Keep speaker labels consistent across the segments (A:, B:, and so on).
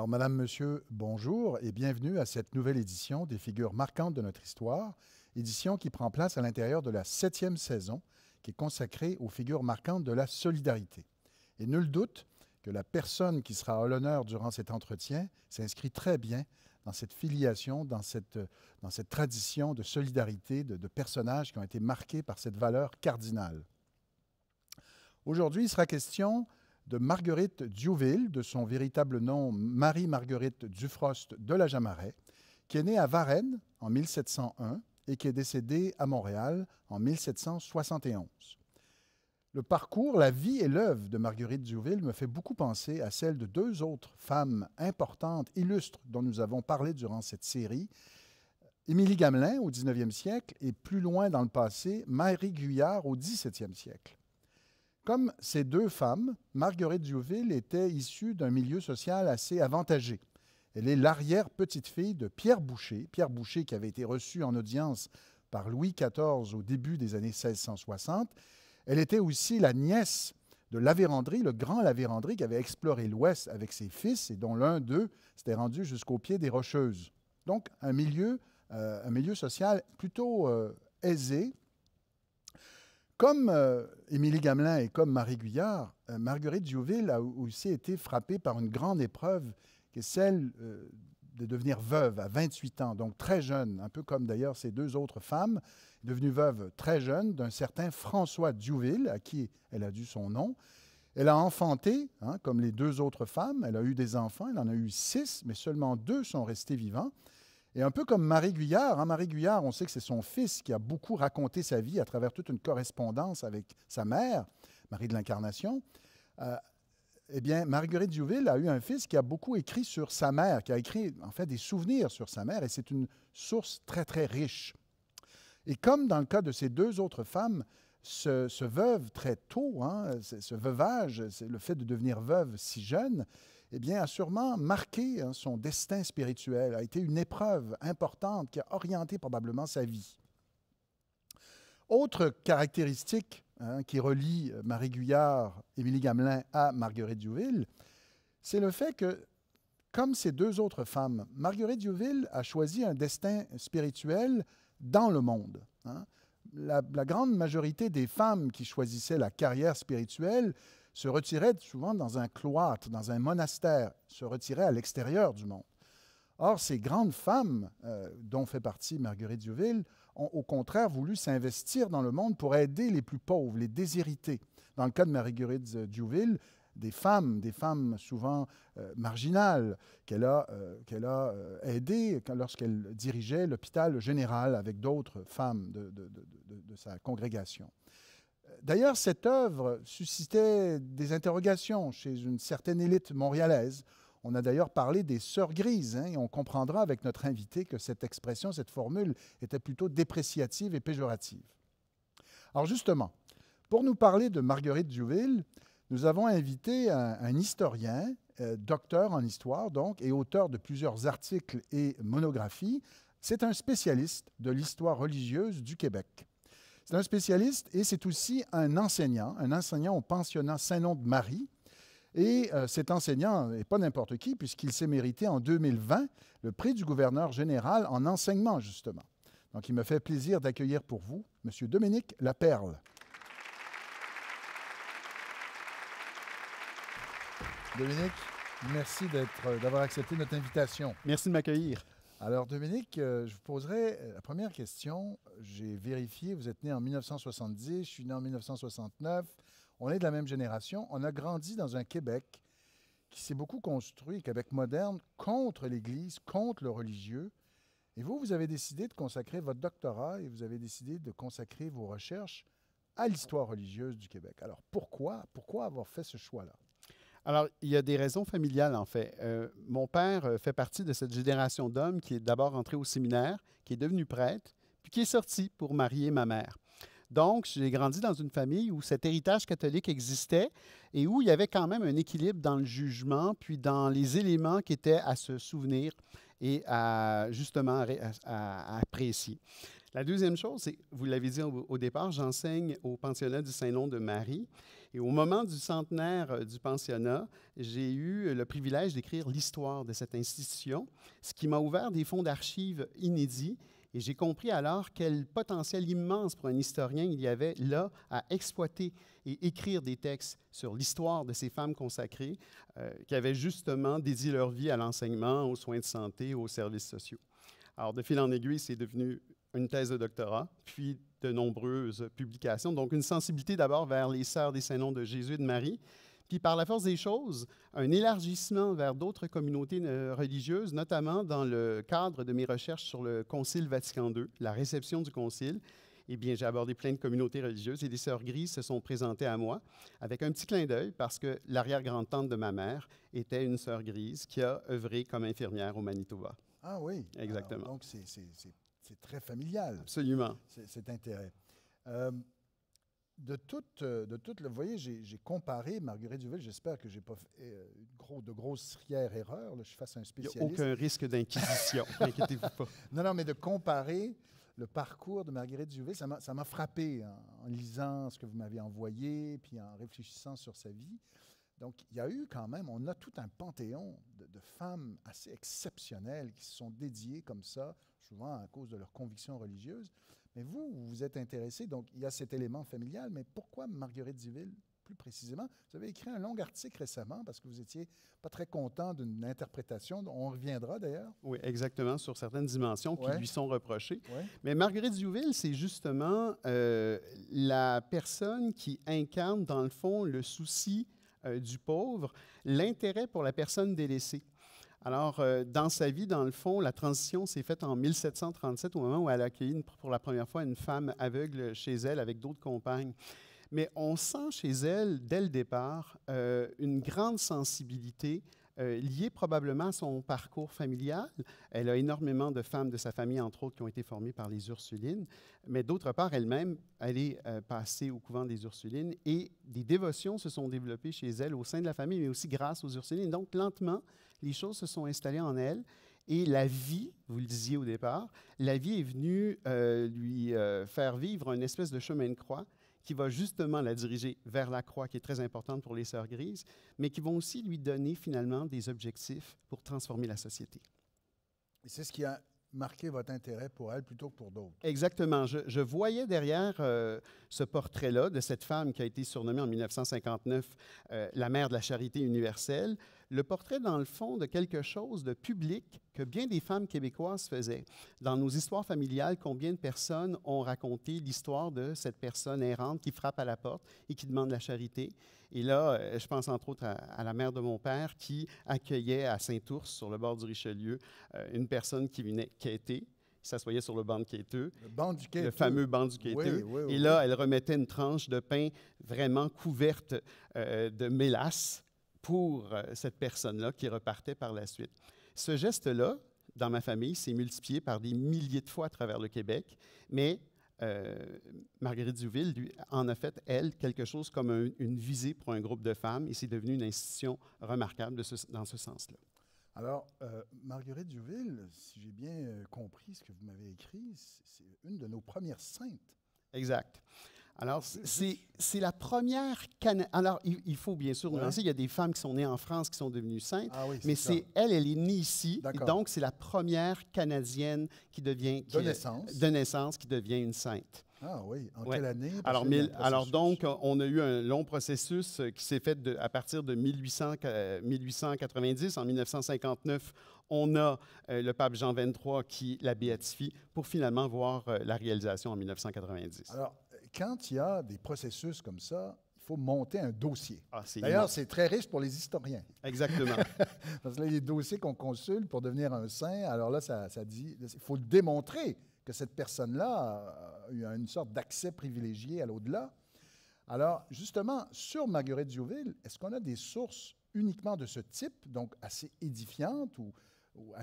A: Alors, Madame, Monsieur, bonjour et bienvenue à cette nouvelle édition des figures marquantes de notre histoire, édition qui prend place à l'intérieur de la septième saison, qui est consacrée aux figures marquantes de la solidarité. Et nul doute que la personne qui sera à l'honneur durant cet entretien s'inscrit très bien dans cette filiation, dans cette, tradition de solidarité, de, de personnages qui ont été marqués par cette valeur cardinale. Aujourd'hui, il sera question de Marguerite Diouville, de son véritable nom Marie-Marguerite Dufrost de la Jamaret, qui est née à Varennes en 1701 et qui est décédée à Montréal en 1771. Le parcours, la vie et l'œuvre de Marguerite Diouville me fait beaucoup penser à celle de deux autres femmes importantes, illustres, dont nous avons parlé durant cette série. Émilie Gamelin au 19e siècle et plus loin dans le passé, Marie Guyard au 17e siècle. Comme ces deux femmes, Marguerite Diouville était issue d'un milieu social assez avantagé. Elle est l'arrière-petite-fille de Pierre Boucher, Pierre Boucher qui avait été reçu en audience par Louis XIV au début des années 1660. Elle était aussi la nièce de Lavérandry, le grand Lavérandry qui avait exploré l'Ouest avec ses fils et dont l'un d'eux s'était rendu jusqu'au pied des Rocheuses. Donc un milieu, euh, un milieu social plutôt euh, aisé, comme euh, Émilie Gamelin et comme Marie Guyard, euh, Marguerite Diouville a aussi été frappée par une grande épreuve qui est celle euh, de devenir veuve à 28 ans, donc très jeune, un peu comme d'ailleurs ces deux autres femmes, devenues veuves très jeunes d'un certain François Diouville, à qui elle a dû son nom. Elle a enfanté, hein, comme les deux autres femmes, elle a eu des enfants, elle en a eu six, mais seulement deux sont restés vivants. Et un peu comme Marie Guyard, hein, Marie Guyard, on sait que c'est son fils qui a beaucoup raconté sa vie à travers toute une correspondance avec sa mère, Marie de l'Incarnation. Euh, eh bien, Marguerite Jouville a eu un fils qui a beaucoup écrit sur sa mère, qui a écrit en fait des souvenirs sur sa mère, et c'est une source très, très riche. Et comme dans le cas de ces deux autres femmes, ce veuve très tôt, hein, ce veuvage, le fait de devenir veuve si jeune, eh bien, a sûrement marqué hein, son destin spirituel, a été une épreuve importante qui a orienté probablement sa vie. Autre caractéristique hein, qui relie euh, Marie Guyard, Émilie Gamelin à Marguerite Duville, c'est le fait que, comme ces deux autres femmes, Marguerite Duville a choisi un destin spirituel dans le monde. Hein. La, la, grande majorité des femmes qui choisissaient la carrière spirituelle se retirait souvent dans un cloître, dans un monastère, se retirait à l'extérieur du monde. Or, ces grandes femmes, euh, dont fait partie Marguerite Diouville, ont au contraire voulu s'investir dans le monde pour aider les plus pauvres, les déshérités. Dans le cas de Marguerite euh, Diouville, des femmes, des femmes souvent euh, marginales, qu'elle a, aidées lorsqu'elle dirigeait l'hôpital général avec d'autres femmes de sa congrégation. D'ailleurs, cette œuvre suscitait des interrogations chez une certaine élite montréalaise. On a d'ailleurs parlé des sœurs grises, hein, et on comprendra avec notre invité que cette expression, cette formule était plutôt dépréciative et péjorative. Alors justement, pour nous parler de Marguerite Jouville, nous avons invité un, historien, euh, docteur en histoire donc, et auteur de plusieurs articles et monographies. C'est un spécialiste de l'histoire religieuse du Québec. C'est un spécialiste et c'est aussi un enseignant, un enseignant au pensionnat Saint-Nom de Marie. Et euh, cet enseignant n'est pas n'importe qui, puisqu'il s'est mérité en 2020 le prix du gouverneur général en enseignement, justement. Donc, il me fait plaisir d'accueillir pour vous M. Dominique Laperle. Dominique, merci euh, d'avoir accepté notre invitation. Merci de m'accueillir. Alors, Dominique, euh, je vous poserai euh, la première question. J'ai vérifié, vous êtes né en 1970, je suis né en 1969. On est de la même génération. On a grandi dans un Québec qui s'est beaucoup construit, Québec moderne, contre l'Église, contre le religieux. Et vous, vous avez décidé de consacrer votre doctorat et vous avez décidé de consacrer vos recherches à l'histoire religieuse du Québec. Alors pourquoi, pourquoi avoir fait ce choix-là?
B: Alors, il y a des raisons familiales, en fait. Euh, mon père euh, fait partie de cette génération d'hommes qui est d'abord entré au séminaire, qui est devenu prêtre, puis qui est sorti pour marier ma mère. Donc, j'ai grandi dans une famille où cet héritage catholique existait et où il y avait quand même un équilibre dans le jugement, puis dans les éléments qui étaient à se souvenir et à justement à apprécier. La deuxième chose, c'est, vous l'avez dit au, départ, j'enseigne au pensionnat du Saint-Nom de Marie. Et au moment du centenaire euh, du pensionnat, j'ai eu euh, le privilège d'écrire l'histoire de cette institution, ce qui m'a ouvert des fonds d'archives inédits et j'ai compris alors quel potentiel immense pour un historien il y avait là à exploiter et écrire des textes sur l'histoire de ces femmes consacrées euh, qui avaient justement dédié leur vie à l'enseignement, aux soins de santé, aux services sociaux. Alors, de fil en aiguille, c'est devenu une thèse de doctorat, puis de nombreuses publications. Donc, une sensibilité d'abord vers les sœurs des Saints-Noms de Jésus et de Marie, puis par la force des choses, un élargissement vers d'autres communautés euh, religieuses, notamment dans le cadre de mes recherches sur le Concile Vatican II, la réception du Concile. Eh bien, j'ai abordé plein de communautés religieuses et des sœurs grises se sont présentées à moi avec un petit clin d'œil parce que l'arrière-grand-tante de ma mère était une sœur grise qui a œuvré comme infirmière au Manitoba.
A: Ah oui. Exactement. donc, c'est c'est très familial. Cet intérêt. Euh, de toute, euh, de toute, vous voyez, j'ai comparé Marguerite Duville, j'espère que je n'ai pas fait euh, de grosses erreurs, là, je fasse un spécialiste. Il a aucun
B: risque d'inquisition, inquiétez-vous pas.
A: Non, non, mais de comparer le parcours de Marguerite Duville, ça m'a frappé hein, en lisant ce que vous m'avez envoyé, puis en réfléchissant sur sa vie. Donc, il y a eu quand même, on a tout un panthéon de, femmes assez exceptionnelles qui se sont dédiées comme ça, souvent à cause de leurs convictions religieuses. Mais vous, vous vous êtes intéressé, donc il y a cet élément familial, mais pourquoi Marguerite Diville plus précisément? Vous avez écrit un long article récemment parce que vous n'étiez pas très content d'une interprétation. On reviendra d'ailleurs.
B: Oui, exactement, sur certaines dimensions qui lui sont reprochées. Mais Marguerite Duville, c'est justement euh, la personne qui incarne, dans le fond, le souci euh, du pauvre, l'intérêt pour la personne délaissée. Alors, euh, dans sa vie, dans le fond, la transition s'est faite en 1737, au moment où elle a accueilli pour la première fois une femme aveugle chez elle avec d'autres compagnes. Mais on sent chez elle, dès le départ, euh, une grande sensibilité euh, liée probablement à son parcours familial. Elle a énormément de femmes de sa famille, entre autres, qui ont été formées par les Ursulines, mais d'autre part, elle-même, elle est euh, passée au couvent des Ursulines et des dévotions se sont développées chez elle au sein de la famille, mais aussi grâce aux Ursulines. Donc, lentement, les choses se sont installées en elle. Et la vie, vous le disiez au départ, la vie est venue euh, lui faire vivre une espèce de chemin de croix qui va justement la diriger vers la croix, qui est très importante pour les Sœurs grises, mais qui vont aussi lui donner finalement des objectifs pour transformer la société.
A: Et c'est ce qui a marqué votre intérêt pour elle plutôt que pour d'autres.
B: Exactement. Je, voyais derrière euh, ce portrait-là de cette femme qui a été surnommée en 1959 euh, la mère de la charité universelle, le portrait, dans le fond, de quelque chose de public que bien des femmes québécoises faisaient. Dans nos histoires familiales, combien de personnes ont raconté l'histoire de cette personne errante qui frappe à la porte et qui demande la charité? Et là, euh, je pense entre autres à, la mère de mon père qui accueillait à Saint-Ours, sur le bord du Richelieu, euh, une personne qui venait quêter, qui s'assoyait sur le banc de quêteux. Le banc du quêteux. Le fameux banc du quêteux. Et là, elle remettait une tranche de pain vraiment couverte euh, de mélasse pour euh, cette personne-là qui repartait par la suite. Ce geste-là, dans ma famille, s'est multiplié par des milliers de fois à travers le Québec, mais euh, Marguerite Duville, lui, en a fait, elle, quelque chose comme une visée pour un groupe de femmes, et c'est devenu une institution remarquable dans ce sens-là.
A: Alors, euh, Marguerite Duville, si j'ai bien compris ce que vous m'avez écrit, c'est une de nos premières
B: saintes. Exact. Alors, mmh. c'est la première Alors, il, faut bien sûr nuancer, ouais. il y a des femmes qui sont nées en France qui sont devenues saintes, ah mais c'est elle, elle est née ici, donc c'est la première Canadienne qui devient... de naissance. De naissance, qui devient une sainte.
A: Ah oui, en quelle année? Alors, alors
B: donc, on a eu un long processus euh, qui s'est fait à partir de 1800, 1890. Euh, en 1959, on a euh, le pape Jean XXIII qui la béatifie pour finalement voir la réalisation en 1990. Alors,
A: quand il y a des processus comme ça, il faut monter un dossier.
B: Ah, D'ailleurs, c'est
A: très riche pour les historiens. Exactement. Parce que là, les dossiers qu'on consulte pour devenir un saint, alors là, ça, dit, il faut démontrer que cette personne-là a eu une sorte d'accès privilégié à l'au-delà. Alors, justement, sur Marguerite Diouville, est-ce qu'on a des sources uniquement de ce type, donc assez édifiantes ou, ou à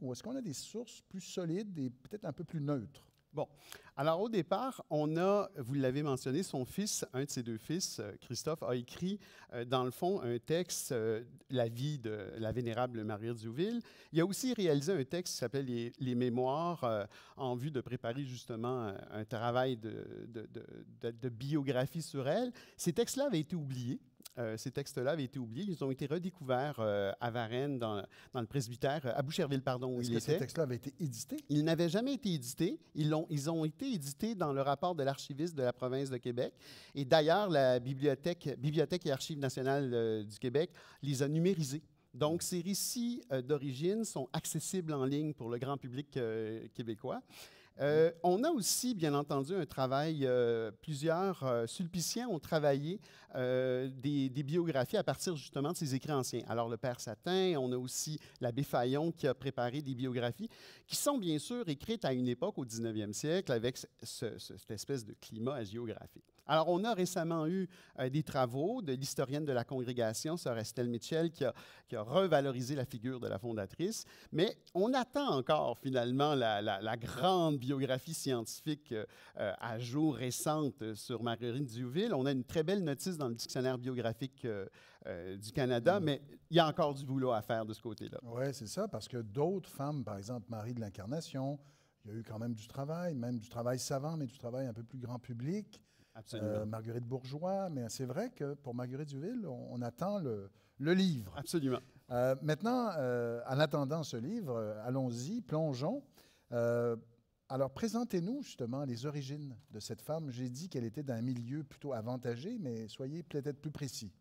B: ou est-ce qu'on a des sources plus solides et peut-être un peu plus neutres? Bon. Alors, au départ, on a, vous l'avez mentionné, son fils, un de ses deux fils, euh, Christophe, a écrit, euh, dans le fond, un texte, euh, La vie de la Vénérable Marie Duville. Il a aussi réalisé un texte qui s'appelle les, Mémoires, en vue de préparer justement un travail de, de, de biographie sur elle. Ces textes-là avaient été oubliés. Euh, ces textes-là avaient été oubliés. Ils ont été redécouverts euh, à Varennes, dans, le presbytère, euh, à Boucherville, pardon, où il que Ces textes-là avaient été édités? Ils n'avaient jamais été édités. Ils ont, ils ont été édités dans le rapport de l'archiviste de la province de Québec. Et d'ailleurs, la Bibliothèque, Bibliothèque et Archives nationales du Québec les a numérisés. Donc, ces récits d'origine sont accessibles en ligne pour le grand public québécois. Euh, on a aussi, bien entendu, un travail, euh, plusieurs euh, sulpiciens ont travaillé des, biographies à partir justement de ces écrits anciens. Alors le Père Satin, on a aussi l'abbé Fayon qui a préparé des biographies qui sont bien sûr écrites à une époque au 19e siècle avec cette espèce de climat hagiographique. Alors, on a récemment eu euh, des travaux de l'historienne de la congrégation, Sœur Estelle Mitchell, qui a, revalorisé la figure de la fondatrice, mais on attend encore finalement la, grande biographie scientifique euh, à jour récente euh, sur Marguerite Duville. On a une très belle notice dans le dictionnaire biographique du Canada, mm. mais il y a encore du boulot à faire de ce côté-là. Oui,
A: c'est ça, parce que d'autres femmes, par exemple Marie de l'Incarnation, il y a eu quand même du travail, même du travail savant, mais du travail un peu plus grand public. – Absolument. Euh, – Marguerite Bourgeois, mais c'est vrai que pour Marguerite Duville, on, attend le, livre. Absolument. Euh, maintenant, euh, en attendant ce livre, allons-y, plongeons. alors, présentez-nous justement les origines de cette femme. J'ai dit qu'elle était d'un milieu plutôt avantagé, mais soyez peut-être plus précis.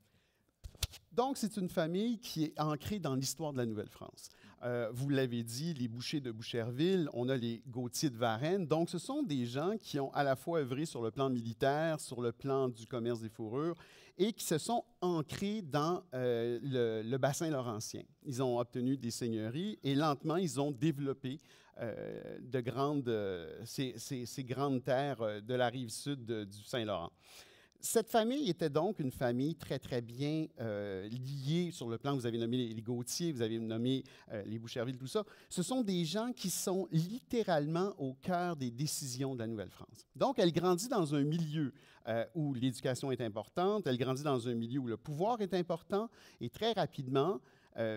B: Donc, c'est une famille qui est ancrée dans l'histoire de la Nouvelle-France. Euh, vous l'avez dit, les bouchers de Boucherville, on a les Gautier de Varennes. Donc, ce sont des gens qui ont à la fois œuvré sur le plan militaire, sur le plan du commerce des fourrures, et qui se sont ancrés dans euh, le, bassin laurentien. Ils ont obtenu des seigneuries et lentement, ils ont développé euh, de grandes, ces, grandes terres de la rive sud du Saint-Laurent. Cette famille était donc une famille très, très bien euh, liée sur le plan. Vous avez nommé les, Gauthier, vous avez nommé euh, les Boucherville, tout ça. Ce sont des gens qui sont littéralement au cœur des décisions de la Nouvelle-France. Donc, elle grandit dans un milieu euh, où l'éducation est importante, elle grandit dans un milieu où le pouvoir est important, et très rapidement,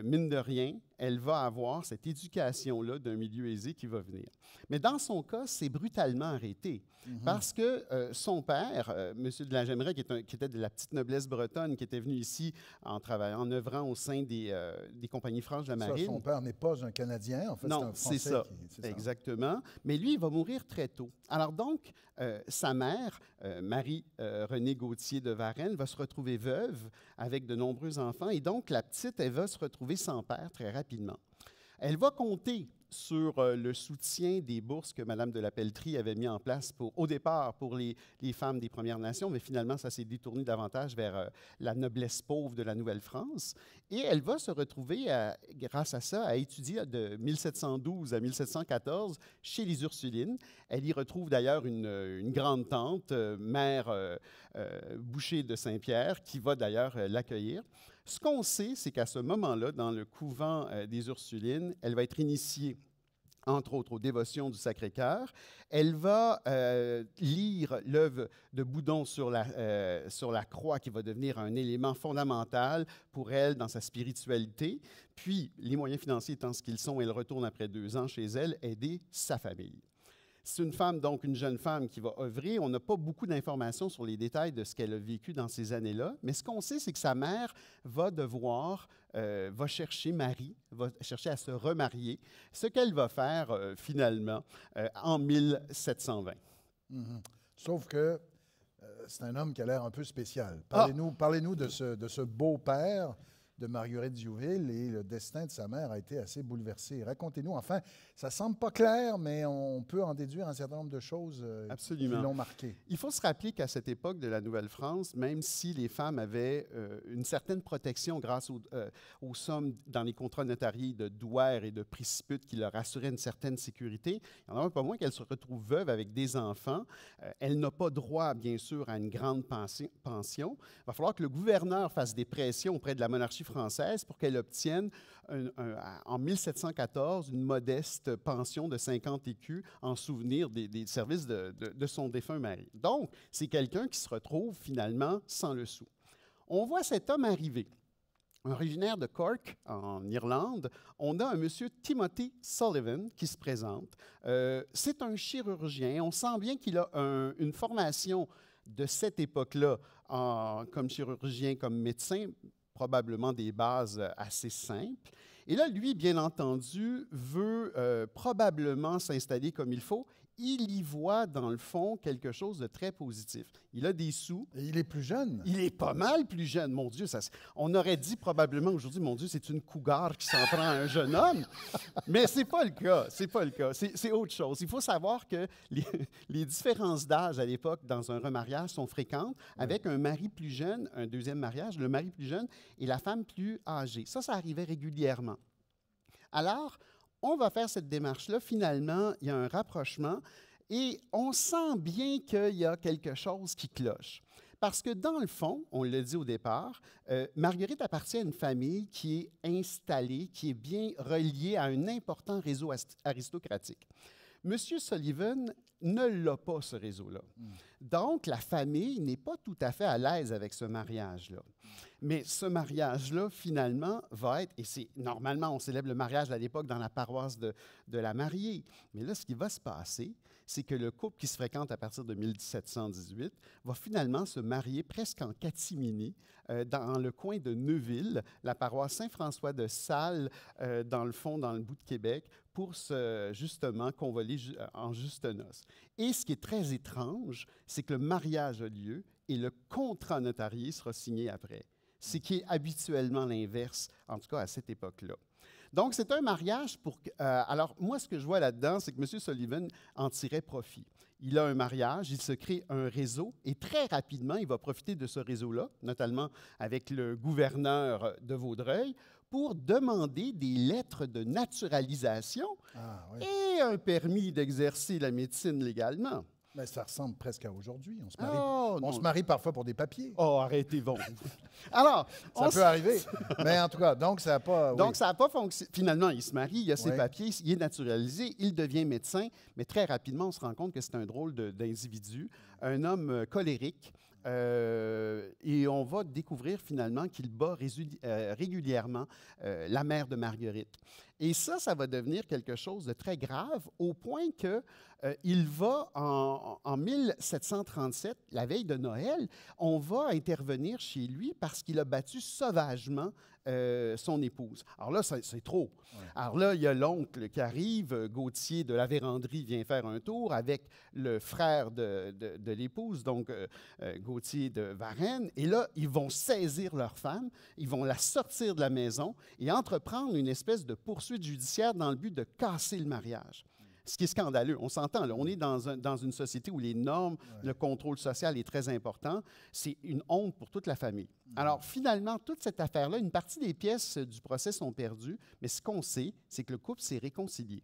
B: mine de rien, elle va avoir cette éducation-là d'un milieu aisé qui va venir. Mais dans son cas, c'est brutalement arrêté mhm. parce que euh, son père, euh, M. de la qui, était de la petite noblesse bretonne, qui était venu ici en travaillant en œuvrant au sein des, euh, compagnies franches de la marine. Ça, son
A: père n'est pas un Canadien, en fait, c'est un Français. c'est
B: ça. exactement. Mais lui, il va mourir très tôt. Alors donc, sa mère, Marie-Renée Gauthier de Varennes, va se retrouver veuve avec de nombreux enfants et donc la petite, elle va se retrouver sans père très rapidement rapidement. Elle va compter sur euh, le soutien des bourses que Mme de la Pelletrie avait mis en place au départ pour les, femmes des Premières Nations, mais finalement, ça s'est détourné davantage vers euh, la noblesse pauvre de la Nouvelle-France. Et elle va se retrouver, grâce à ça, à étudier de 1712 à 1714 chez les Ursulines. Elle y retrouve d'ailleurs une, euh, grande tante, mère boucher de Saint-Pierre, qui va d'ailleurs l'accueillir. Ce qu'on sait, c'est qu'à ce moment-là, dans le couvent euh, des Ursulines, elle va être initiée entre autres aux dévotions du Sacré-Cœur. Elle va euh, lire l'œuvre de Boudon sur la, euh, sur la croix, qui va devenir un élément fondamental pour elle dans sa spiritualité. Puis, les moyens financiers étant ce qu'ils sont, elle retourne après deux ans chez elle, aider sa famille. C'est une femme, donc une jeune femme qui va œuvrer. On n'a pas beaucoup d'informations sur les détails de ce qu'elle a vécu dans ces années-là, mais ce qu'on sait, c'est que sa mère va devoir, euh, va chercher Marie, va chercher à se remarier, ce qu'elle va faire euh, finalement euh, en 1720.
A: Mhm. Sauf que c'est un homme qui a l'air un peu spécial. Ah! Parlez-nous parlez de de ce beau-père de Marguerite Diouville et le destin de sa mère a été assez bouleversé. Racontez-nous, enfin, ça semble pas clair, mais on peut en déduire un certain nombre de choses euh, Absolument. qui l'ont
B: marqué. Il faut se rappeler qu'à cette époque de la Nouvelle-France, même si les femmes avaient euh, une certaine protection grâce euh, aux sommes dans les contrats notariés de douaire et de préciputes qui leur assuraient une certaine sécurité, il n'y en a pas moins qu'elles se retrouvent veuves avec des enfants. elle n'a pas droit, bien sûr, à une grande pension. Il va falloir que le gouverneur fasse des pressions auprès de la monarchie française pour qu'elle obtienne en 1714 une modeste pension de 50 écus en souvenir des, services de, son défunt mari. Donc, c'est quelqu'un qui se retrouve finalement sans le sou. On voit cet homme arriver. Originaire de Cork, en Irlande, on a un monsieur Timothy Sullivan qui se présente. Euh, c'est un chirurgien. On sent bien qu'il a une formation de cette époque-là comme chirurgien, comme médecin, probablement des bases euh, assez simples. Et là, lui, bien entendu, veut euh, probablement s'installer comme il faut il y voit dans le fond quelque chose de très positif. Il a des sous. il est plus jeune. Il est pas mal plus jeune. Mon Dieu, on aurait dit probablement aujourd'hui, mon Dieu, c'est une cougar qui s'en prend à un jeune homme. Mais c'est pas le cas. C'est pas le cas. C'est autre chose. Il faut savoir que les, les différences d'âge à l'époque dans un remariage sont fréquentes. Avec un mari plus jeune, un deuxième mariage, le mari plus jeune et la femme plus âgée. Ça, ça arrivait régulièrement. Alors, on va faire cette démarche-là. Finalement, il y a un rapprochement et on sent bien qu'il y a quelque chose qui cloche. Parce que dans le fond, on le dit au départ, euh, Marguerite appartient à une famille qui est installée, qui est bien reliée à un important réseau aristocratique. Monsieur Sullivan ne l'a pas, ce réseau-là. Hmm. Donc, la famille n'est pas tout à fait à l'aise avec ce mariage-là. Mais ce mariage-là, finalement, va être, et c'est normalement, on célèbre le mariage à l'époque dans la paroisse de, de la mariée. Mais là, ce qui va se passer, c'est que le couple qui se fréquente à partir de 1718 va finalement se marier presque en catimini euh, dans le coin de Neuville, la paroisse Saint-François de Salles, euh, dans le fond, dans le bout de Québec, pour se justement convoler euh, en juste noces. Et ce qui est très étrange, c'est que le mariage a lieu et le contrat notarié sera signé après ce qui est habituellement l'inverse, en tout cas à cette époque-là. Donc, c'est un mariage pour... Euh, alors, moi, ce que je vois là-dedans, c'est que M. Sullivan en tirait profit. Il a un mariage, il se crée un réseau et très rapidement, il va profiter de ce réseau-là, notamment avec le gouverneur de Vaudreuil, pour demander des lettres de naturalisation ah, et un permis d'exercer la médecine légalement. Mais ça ressemble
A: presque à aujourd'hui. On, se marie,
B: oh, on se marie parfois pour des papiers. Oh, arrêtez, bon. Alors,
A: ça peut arriver. Mais en tout cas, donc ça n'a pas. Donc
B: ça pas fonctionné. Finalement, il se marie, il a ses papiers, il est naturalisé, il devient médecin, mais très rapidement, on se rend compte que c'est un drôle d'individu, un homme euh, colérique euh, et on va découvrir finalement qu'il bat euh, régulièrement euh, la mère de Marguerite. Et ça, ça va devenir quelque chose de très grave au point que il va en, en 1737, la veille de Noël, on va intervenir chez lui parce qu'il a battu sauvagement euh, son épouse. Alors là, c'est trop. Alors là, il y a l'oncle qui arrive, euh, Gauthier de la Véranderie vient faire un tour avec le frère de, l'épouse, donc Gautier euh, Gauthier de Varennes. Et là, ils vont saisir leur femme, ils vont la sortir de la maison et entreprendre une espèce de poursuite judiciaire dans le but de casser le mariage ce qui est scandaleux. On s'entend, là, on est dans, une société où les normes, le contrôle social est très important. C'est une honte pour toute la famille. Alors, finalement, toute cette affaire-là, une partie des pièces du procès sont perdues, mais ce qu'on sait, c'est que le couple s'est réconcilié.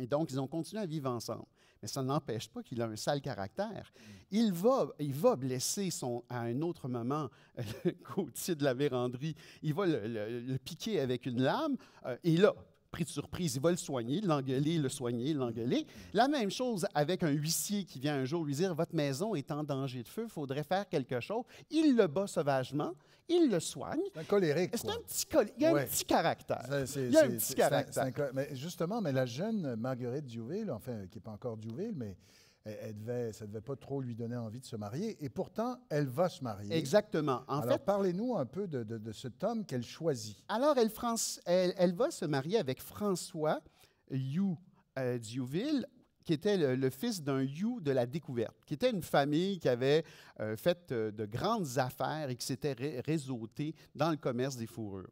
B: Et donc, ils ont continué à vivre ensemble. Mais ça n'empêche pas qu'il a un sale caractère. Il va, il va blesser son, à un autre moment euh, le côté de la véranderie. Il va le, piquer avec une lame. Euh, et là, pris de surprise, il va le soigner, l'engueuler, le soigner, l'engueuler. La même chose avec un huissier qui vient un jour lui dire Votre maison est en danger de feu, il faudrait faire quelque chose. Il le bat sauvagement, il le soigne. C'est un colérique. C'est un petit Il y a un petit caractère. il y a un petit caractère.
A: justement, mais la jeune Marguerite Duville, enfin, qui n'est pas encore Duville, mais elle, devait, ça ne devait pas trop lui donner envie de se marier. Et pourtant, elle va se marier. Exactement. En fait, parlez-nous un peu
B: de, de, de cet homme qu'elle choisit. Alors, elle, va se marier avec François You euh, qui était le, fils d'un You de la découverte, qui était une famille qui avait euh, fait euh, de grandes affaires et qui s'était réseautée dans le commerce des fourrures.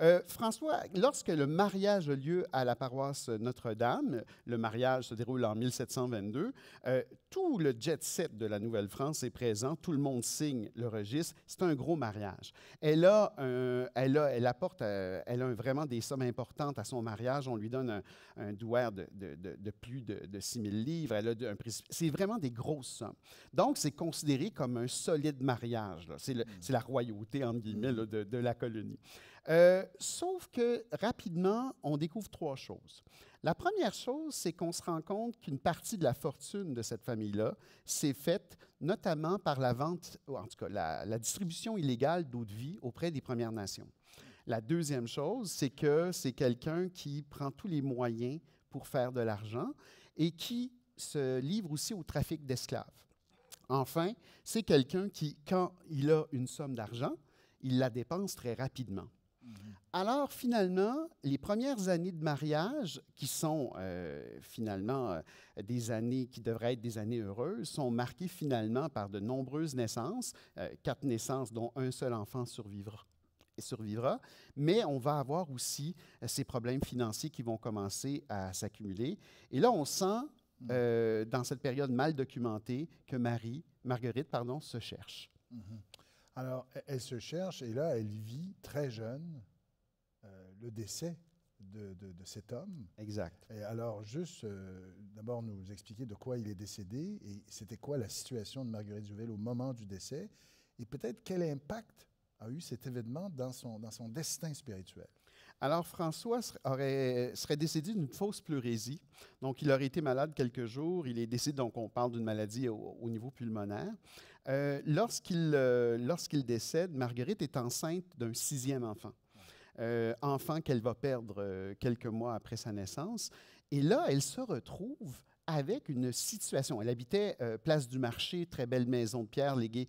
B: Euh, François, lorsque le mariage a lieu à la paroisse Notre-Dame, le mariage se déroule en 1722, euh, tout le jet set de la Nouvelle-France est présent, tout le monde signe le registre, c'est un gros mariage. Elle a, elle, apporte, euh, elle a vraiment des sommes importantes à son mariage, on lui donne un, douaire de, plus de, 6 000 livres, c'est vraiment des grosses sommes. Donc, c'est considéré comme un solide mariage, hmm. c'est la royauté, entre de la colonie. Euh, sauf que rapidement, on découvre trois choses. La première chose, c'est qu'on se rend compte qu'une partie de la fortune de cette famille-là s'est faite notamment par la vente, en tout cas la distribution illégale d'eau de vie auprès des Premières Nations. La deuxième chose, c'est que c'est quelqu'un qui prend tous les moyens pour faire de l'argent et qui se livre aussi au trafic d'esclaves. Enfin, c'est quelqu'un qui, quand il a une somme d'argent, il la dépense très rapidement. Mm-hmm. Alors, finalement, les premières années de mariage, qui sont euh, finalement euh, des années qui devraient être des années heureuses, sont marquées finalement par de nombreuses naissances, euh, quatre naissances dont un seul enfant survivra survivra, mais on va avoir aussi ces problèmes financiers qui vont commencer à s'accumuler. Et là, on sent, mm-hmm. dans cette période mal documentée, que Marie, Marguerite, pardon, se cherche.
A: Mm-hmm. Alors, e-, elle se cherche et là, elle vit très jeune euh, le décès de, cet homme. Exact. Et alors, juste euh, d'abord nous expliquer de quoi il est décédé et c'était quoi la situation de Marguerite Duvel au moment du décès et peut-être quel impact a eu cet événement dans son, dans son destin spirituel.
B: Alors, François serait décédé d'une fausse pleurésie. Donc, il aurait été malade quelques jours. Il est décédé, donc on parle d'une maladie au, niveau pulmonaire. Euh, euh, lorsqu'il, décède, Marguerite est enceinte d'un sixième enfant. Euh, enfant qu'elle va perdre quelques mois après sa naissance. Et là, elle se retrouve avec une situation. Elle habitait place du marché, très belle maison de pierre léguée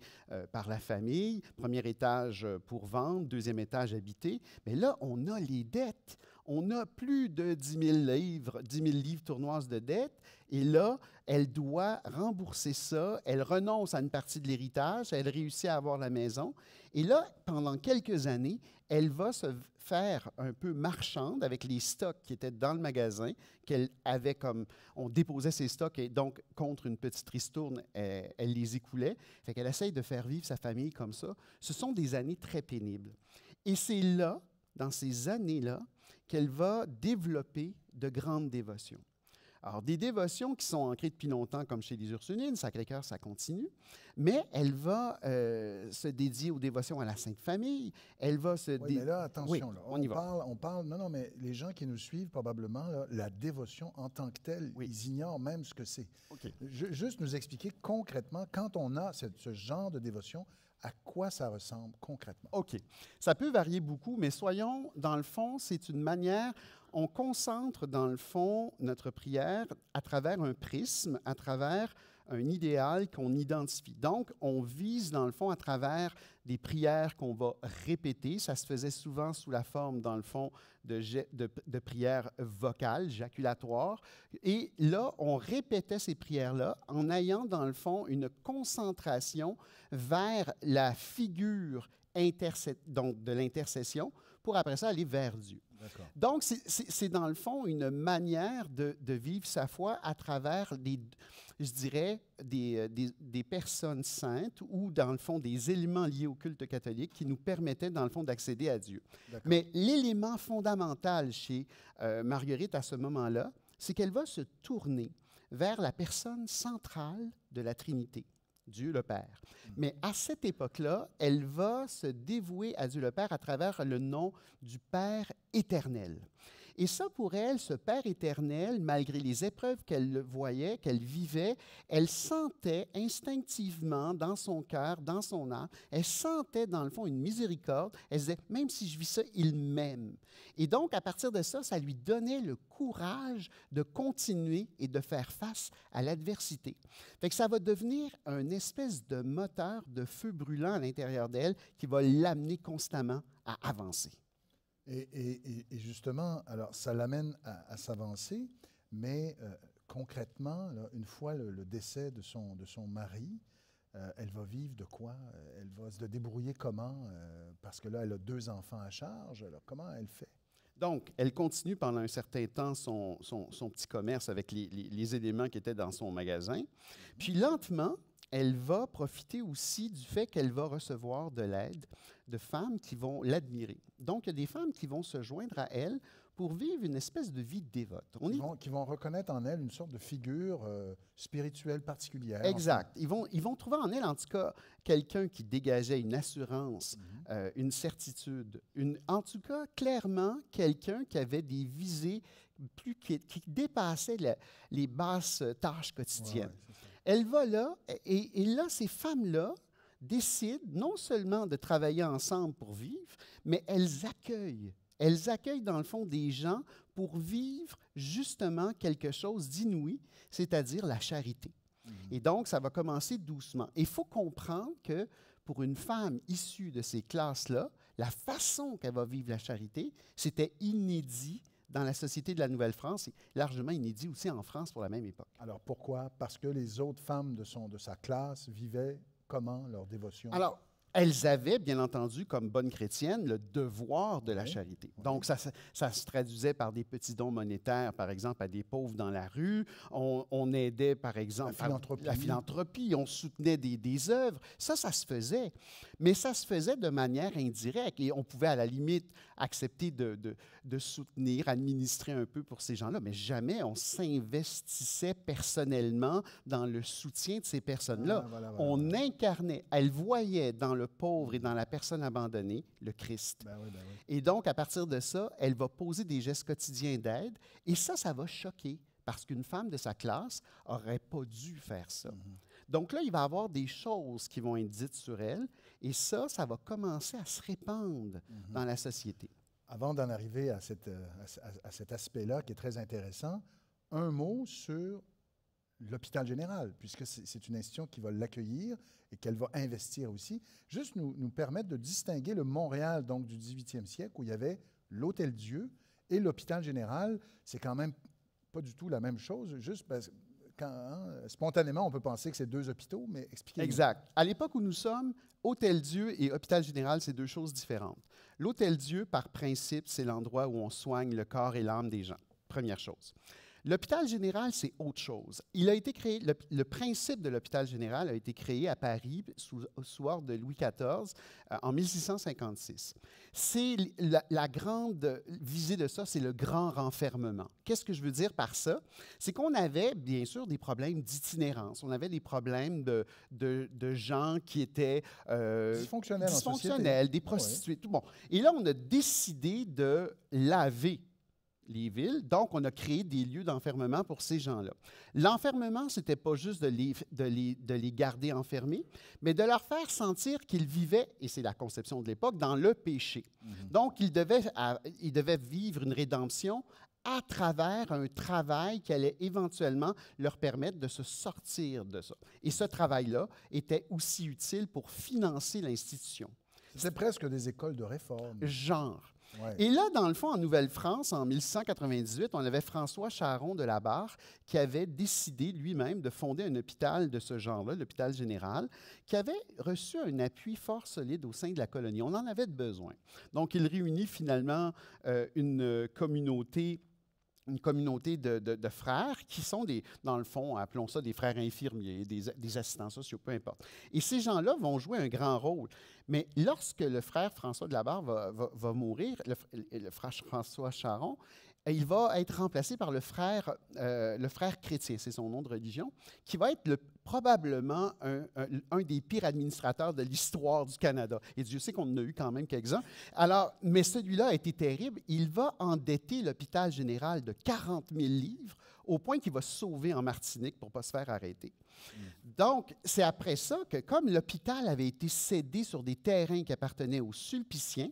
B: par la famille, premier étage pour vendre, deuxième étage habité. Mais là, on a les dettes, on a plus de 10 000 livres, 10 000 livres tournoises de dette, et là, elle doit rembourser ça, elle renonce à une partie de l'héritage, elle réussit à avoir la maison, et là, pendant quelques années, elle va se faire un peu marchande avec les stocks qui étaient dans le magasin, qu'elle avait comme, on déposait ses stocks, et donc, contre une petite tristourne, elle, elle les écoulait, fait qu'elle essaye de faire vivre sa famille comme ça. Ce sont des années très pénibles. Et c'est là, dans ces années-là, qu'elle va développer de grandes dévotions. Alors, des dévotions qui sont ancrées depuis longtemps, comme chez les Ursulines, Sacré-Cœur, ça continue, mais elle va euh, se dédier aux dévotions à la Sainte Famille, elle va se... Oui, mais là, attention, là, on, y parle,
A: on parle, non, non, mais les gens qui nous suivent, probablement, la dévotion en tant que telle, ils ignorent même ce que c'est. Juste nous expliquer
B: concrètement, quand on a ce genre de dévotion, à quoi ça ressemble concrètement. OK. Ça peut varier beaucoup, mais soyons, dans le fond, c'est une manière, on concentre, dans le fond, notre prière à travers un prisme, à travers un idéal qu'on identifie. Donc, on vise, dans le fond, à travers des prières qu'on va répéter. Ça se faisait souvent sous la forme, dans le fond, de, prières vocales, jaculatoires. Et là, on répétait ces prières-là en ayant, dans le fond, une concentration vers la figure de l'intercession pour après ça aller vers Dieu. Donc, c'est dans le fond une manière de, de vivre sa foi à travers des, je dirais, euh, des, personnes saintes ou, dans le fond, des éléments liés au culte catholique qui nous permettaient, dans le fond, d'accéder à Dieu. Mais l'élément fondamental chez euh, Marguerite à ce moment-là, c'est qu'elle va se tourner vers la personne centrale de la Trinité. Dieu le Père. Hmm. Mais à cette époque-là, elle va se dévouer à Dieu le Père à travers le nom du Père éternel. Et ça, pour elle, ce Père éternel, malgré les épreuves qu'elle voyait, qu'elle vivait, elle sentait instinctivement dans son cœur, dans son âme, elle sentait dans le fond une miséricorde. Elle disait, même si je vis ça, il m'aime. Et donc, à partir de ça, ça lui donnait le courage de continuer et de faire face à l'adversité. ça va devenir un espèce de moteur de feu brûlant à l'intérieur d'elle qui va l'amener constamment à avancer.
A: Et, justement, alors ça l'amène à, s'avancer, mais euh, concrètement, une fois le, décès de son, de son mari, euh, elle va vivre de quoi? Euh, elle va se débrouiller comment? parce que là, elle a deux enfants à charge. Alors, comment elle fait?
B: Donc, elle continue pendant un certain temps son, son, petit commerce avec les, les, éléments qui étaient dans son magasin. Puis lentement, elle va profiter aussi du fait qu'elle va recevoir de l'aide de femmes qui vont l'admirer. Donc, il y a des femmes qui vont se joindre à elle pour vivre une espèce de vie dévote. ils, qui vont reconnaître en elle une sorte de figure euh, spirituelle particulière. Exact. Ils, vont, ils vont trouver en elle, en tout cas, quelqu'un qui dégageait une assurance, mm-hmm. euh, une certitude, une, en tout cas, clairement, quelqu'un qui avait des visées plus, qui, dépassaient les basses tâches quotidiennes. elle va là, et là, ces femmes-là, décident non seulement de travailler ensemble pour vivre, mais elles accueillent. Elles accueillent dans le fond des gens pour vivre justement quelque chose d'inouï, c'est-à-dire la charité. Mhm. Et donc, ça va commencer doucement. Il faut comprendre que pour une femme issue de ces classes-là, la façon qu'elle va vivre la charité, c'était inédit dans la société de la Nouvelle-France et largement inédit aussi en France pour la même époque. Alors pourquoi? Parce que les autres femmes de, son, de sa
A: classe vivaient comment leur dévotion
B: elles avaient, bien entendu, comme bonnes chrétiennes, le devoir de la charité. Donc, ça, ça, se traduisait par des petits dons monétaires, par exemple, à des pauvres dans la rue. On, aidait, par exemple, la philanthropie. On soutenait des, œuvres. Ça, ça se faisait. Mais ça se faisait de manière indirecte. Et on pouvait, à la limite, accepter de, soutenir, administrer un peu pour ces gens-là. Mais jamais on s'investissait personnellement dans le soutien de ces personnes-là. Ah, on incarnait. Elles voyaient dans pauvre et dans la personne abandonnée, le Christ. Ben ben et donc, à partir de ça, elle va poser des gestes quotidiens d'aide. Et ça, ça va choquer parce qu'une femme de sa classe n'aurait pas dû faire ça. Mm-hmm. Donc là, il va y avoir des choses qui vont être dites sur elle, et ça, ça va commencer à se répandre mm-hmm. dans la société.
A: Avant d'en arriver à, cette, euh, à cet aspect-là qui est très intéressant, un mot sur l'hôpital général, puisque c'est une institution qui va l'accueillir et qu'elle va investir aussi, juste nous, nous permettre de distinguer le Montréal donc du 18e siècle où il y avait l'Hôtel Dieu et l'hôpital général. C'est quand même pas du tout la même chose, juste parce quand, hein, spontanément, on peut penser que c'est deux hôpitaux, mais expliquez -nous. Exact.
B: À l'époque où nous sommes, Hôtel Dieu et Hôpital Général, c'est deux choses différentes. L'Hôtel Dieu, par principe, c'est l'endroit où on soigne le corps et l'âme des gens. Première chose. L'hôpital général, c'est autre chose. Il a été créé, le, principe de l'hôpital général a été créé à Paris sous, soir ordre de Louis XIV euh, en 1656. C'est la, grande visée de ça, c'est le grand renfermement. Qu'est-ce que je veux dire par ça? C'est qu'on avait, bien sûr, des problèmes d'itinérance. On avait des problèmes de, de, gens qui étaient euh, dysfonctionnels, des prostituées, tout bon. Et là, on a décidé de laver les villes. Donc, on a créé des lieux d'enfermement pour ces gens-là. L'enfermement, c'était pas juste de les, de, de les, garder enfermés, mais de leur faire sentir qu'ils vivaient, et c'est la conception de l'époque, dans le péché. Mhm. Donc, ils devaient, ils devaient vivre une rédemption à travers un travail qui allait éventuellement leur permettre de se sortir de ça. Et ce travail-là était aussi utile pour financer l'institution. C'est presque des écoles de réforme. Genre. Et là, dans le fond, en Nouvelle-France, en 1698, on avait François Charon de la Barre qui avait décidé lui-même de fonder un hôpital de ce genre-là, l'hôpital général, qui avait reçu un appui fort solide au sein de la colonie. On en avait besoin. Donc, il réunit finalement euh, une euh, communauté une communauté de, frères qui sont des, dans le fond, appelons ça des frères infirmiers, des, assistants sociaux, peu importe. Et ces gens-là vont jouer un grand rôle. Mais lorsque le frère François de la Barre va, mourir, le, frère François Charon, euh, il va être remplacé par le frère, euh, le frère chrétien, c'est son nom de religion, qui va être le, probablement un, des pires administrateurs de l'histoire du Canada. Et Dieu sait qu'on en a eu quand même quelques-uns. Alors, mais celui-là a été terrible. Il va endetter l'hôpital général de 40 000 livres au point qu'il va se sauver en Martinique pour ne pas se faire arrêter. Donc, c'est après ça que, comme l'hôpital avait été cédé sur des terrains qui appartenaient aux Sulpiciens,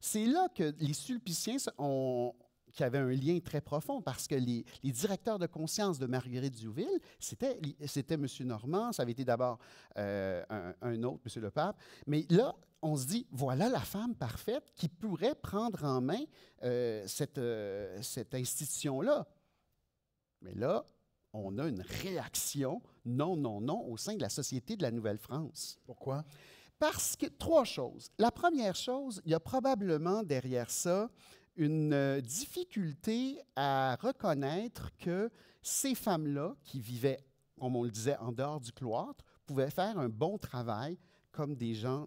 B: c'est là que les Sulpiciens ont, qui avait un lien très profond parce que les, directeurs de conscience de Marguerite Duville, c'était, c'était M. Normand, ça avait été d'abord euh, un, autre, M. Le Pape. Mais là, on se dit, voilà la femme parfaite qui pourrait prendre en main euh, cette, euh, cette institution-là. Mais là, on a une réaction non, non, non au sein de la Société de la Nouvelle-France. Pourquoi? Parce que trois choses. La première chose, il y a probablement derrière ça une euh, difficulté à reconnaître que ces femmes-là, qui vivaient, comme on le disait, en dehors du cloître, pouvaient faire un bon travail comme des gens,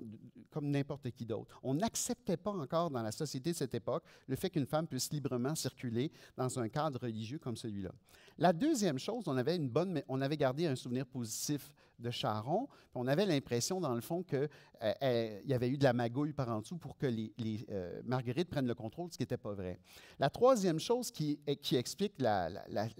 B: comme n'importe qui d'autre. On n'acceptait pas encore dans la société de cette époque le fait qu'une femme puisse librement circuler dans un cadre religieux comme celui-là. La deuxième chose, on avait, une bonne, on avait gardé un souvenir positif de Charon. on avait l'impression, dans le fond, qu'il euh, y avait eu de la magouille par en dessous pour que les, les euh, Marguerite prenne le contrôle, ce qui n'était pas vrai. La troisième chose qui, euh, explique la,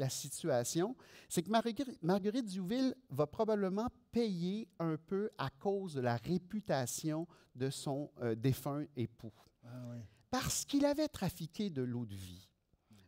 B: situation, c'est que Marguerite, Duville va probablement payer un peu à cause de la réputation de son défunt époux. Ah parce qu'il avait trafiqué de l'eau de vie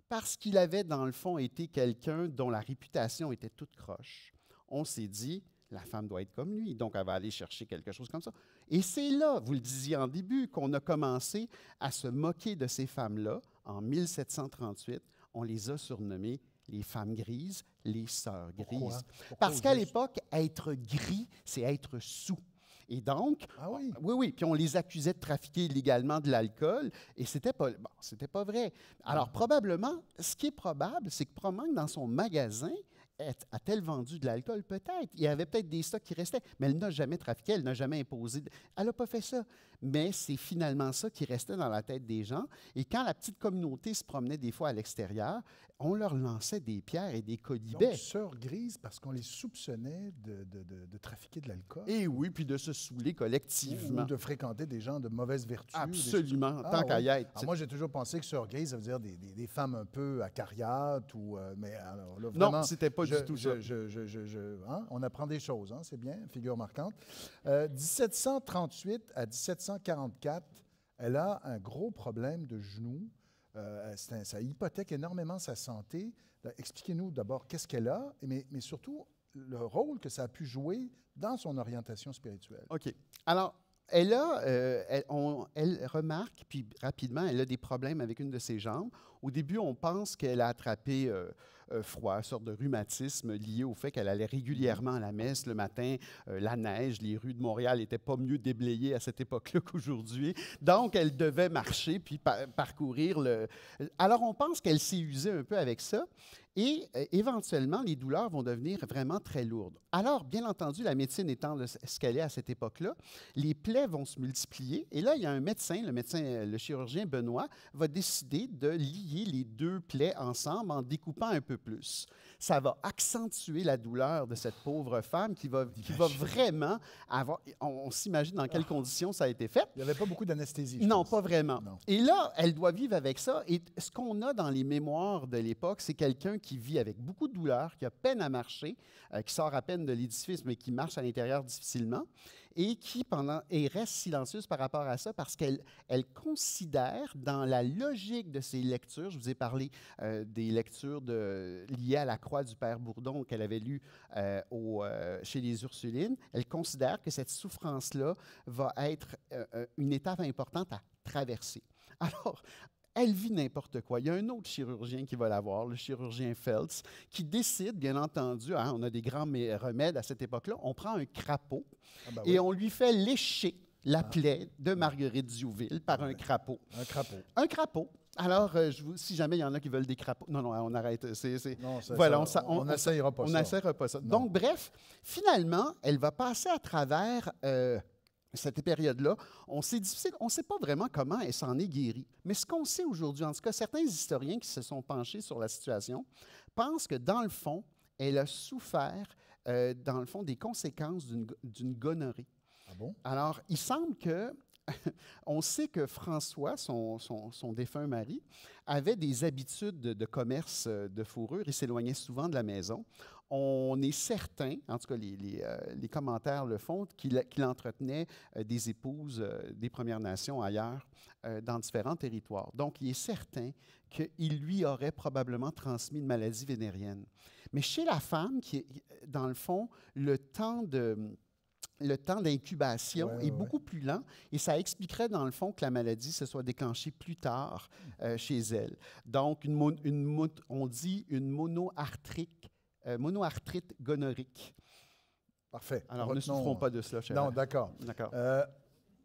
B: parce qu'il avait, dans le fond, été quelqu'un dont la réputation était toute croche, on s'est dit, la femme doit être comme lui, donc elle va aller chercher quelque chose comme ça. Et c'est là, vous le disiez en début, qu'on a commencé à se moquer de ces femmes-là. En 1738, on les a surnommées les femmes grises, les sœurs grises. Parce qu'à l'époque, être gris, c'est être sous. Et donc, ah oui. oui. puis on les accusait de trafiquer illégalement de l'alcool, et c'était pas, c'était pas vrai. Alors, ah. probablement, ce qui est probable, c'est que probablement dans son magasin, a-t-elle vendu de l'alcool? Peut-être. Il y avait peut-être des stocks qui restaient, mais elle n'a jamais trafiqué, elle n'a jamais imposé. Elle n'a pas fait ça. Mais c'est finalement ça qui restait dans la tête des gens. Et quand la petite communauté se promenait des fois à l'extérieur, on leur lançait des pierres et des colibets. Donc,
A: sœurs grises parce qu'on les soupçonnait de, de, trafiquer de l'alcool. Et eh oui, puis de se saouler collectivement. Ou, de fréquenter des gens de mauvaise vertu. Absolument, tant ah qu'à y être. moi, j'ai toujours pensé que sœurs grises, ça veut dire des, des, femmes un peu acariates ou... Euh, mais alors, Non, c'était pas on apprend des choses, hein? c'est bien, figure marquante. 1738 euh, à 1744, elle a un gros problème de genou. Euh, ça hypothèque énormément sa santé. Euh, expliquez-nous d'abord qu'est-ce qu'elle a, mais, surtout le rôle que ça a pu jouer dans son orientation spirituelle.
B: OK. Alors, elle, a, elle, remarque, puis rapidement, elle a des problèmes avec une de ses jambes. Au début, on pense qu'elle a attrapé euh, froid, sorte de rhumatisme lié au fait qu'elle allait régulièrement à la messe le matin, euh, la neige, les rues de Montréal n'étaient pas mieux déblayées à cette époque-là qu'aujourd'hui. Donc, elle devait marcher puis parcourir le... Alors, on pense qu'elle s'est usée un peu avec ça. Et euh, éventuellement, les douleurs vont devenir vraiment très lourdes. Alors, bien entendu, la médecine étant ce qu'elle est à cette époque-là, les plaies vont se multiplier. Et là, il y a un médecin, le médecin, euh, le chirurgien Benoît, va décider de lier les deux plaies ensemble en découpant un peu plus ça va accentuer la douleur de cette pauvre femme qui va, va vraiment avoir. On, s'imagine dans quelles ah. conditions ça a été fait. Il n'y avait pas beaucoup d'anesthésie. Non, pas vraiment. Et là, elle doit vivre avec ça. Et ce qu'on a dans les mémoires de l'époque, c'est quelqu'un qui vit avec beaucoup de douleur, qui a peine à marcher, euh, qui sort à peine de l'édifice, mais qui marche à l'intérieur difficilement et qui pendant, et reste silencieuse par rapport à ça parce qu'elle elle considère dans la logique de ses lectures, je vous ai parlé euh, des lectures de, liées à la croix du Père Bourdon qu'elle avait lues euh, au, euh, chez les Ursulines, elle considère que cette souffrance-là va être une étape importante à traverser. Alors, elle vit n'importe quoi. Il y a un autre chirurgien qui va la voir, le chirurgien Feltz, qui décide, bien entendu, hein, on a des grands remèdes à cette époque-là, on prend un crapaud ah, ben et on lui fait lécher la ah. plaie de Marguerite Diouville par un crapaud. Un crapaud. Un crapaud. Alors, euh, si jamais il y en a qui veulent des crapauds. Non, non, hein, on arrête. non, voilà, ça, on n'essayera pas, ça. On n'essayera pas ça. Donc, bref, finalement, elle va passer à travers euh, cette période-là, on sait difficile, on ne sait pas vraiment comment elle s'en est guérie. Mais ce qu'on sait aujourd'hui, en tout cas, certains historiens qui se sont penchés sur la situation pensent que dans le fond, elle a souffert, euh, dans le fond, des conséquences d'une gonorrhée. Ah bon? Alors, il semble que on sait que François, son, défunt mari, avait des habitudes de, commerce euh, de fourrure. Il s'éloignait souvent de la maison on est certain, en tout cas les, euh, commentaires le font, qu'il entretenait euh, des épouses euh, des Premières Nations ailleurs, dans différents territoires. Donc, il est certain qu'il lui aurait probablement transmis une maladie vénérienne. Mais chez la femme, qui est, dans le fond, le temps de le d'incubation est beaucoup plus lent et ça expliquerait dans le fond que la maladie se soit déclenchée plus tard chez elle. Donc, on dit une monoarthrique euh, monoarthrite gonorique. Parfait. Alors, ne souffrons pas de cela, Non, d'accord. D'accord. Euh,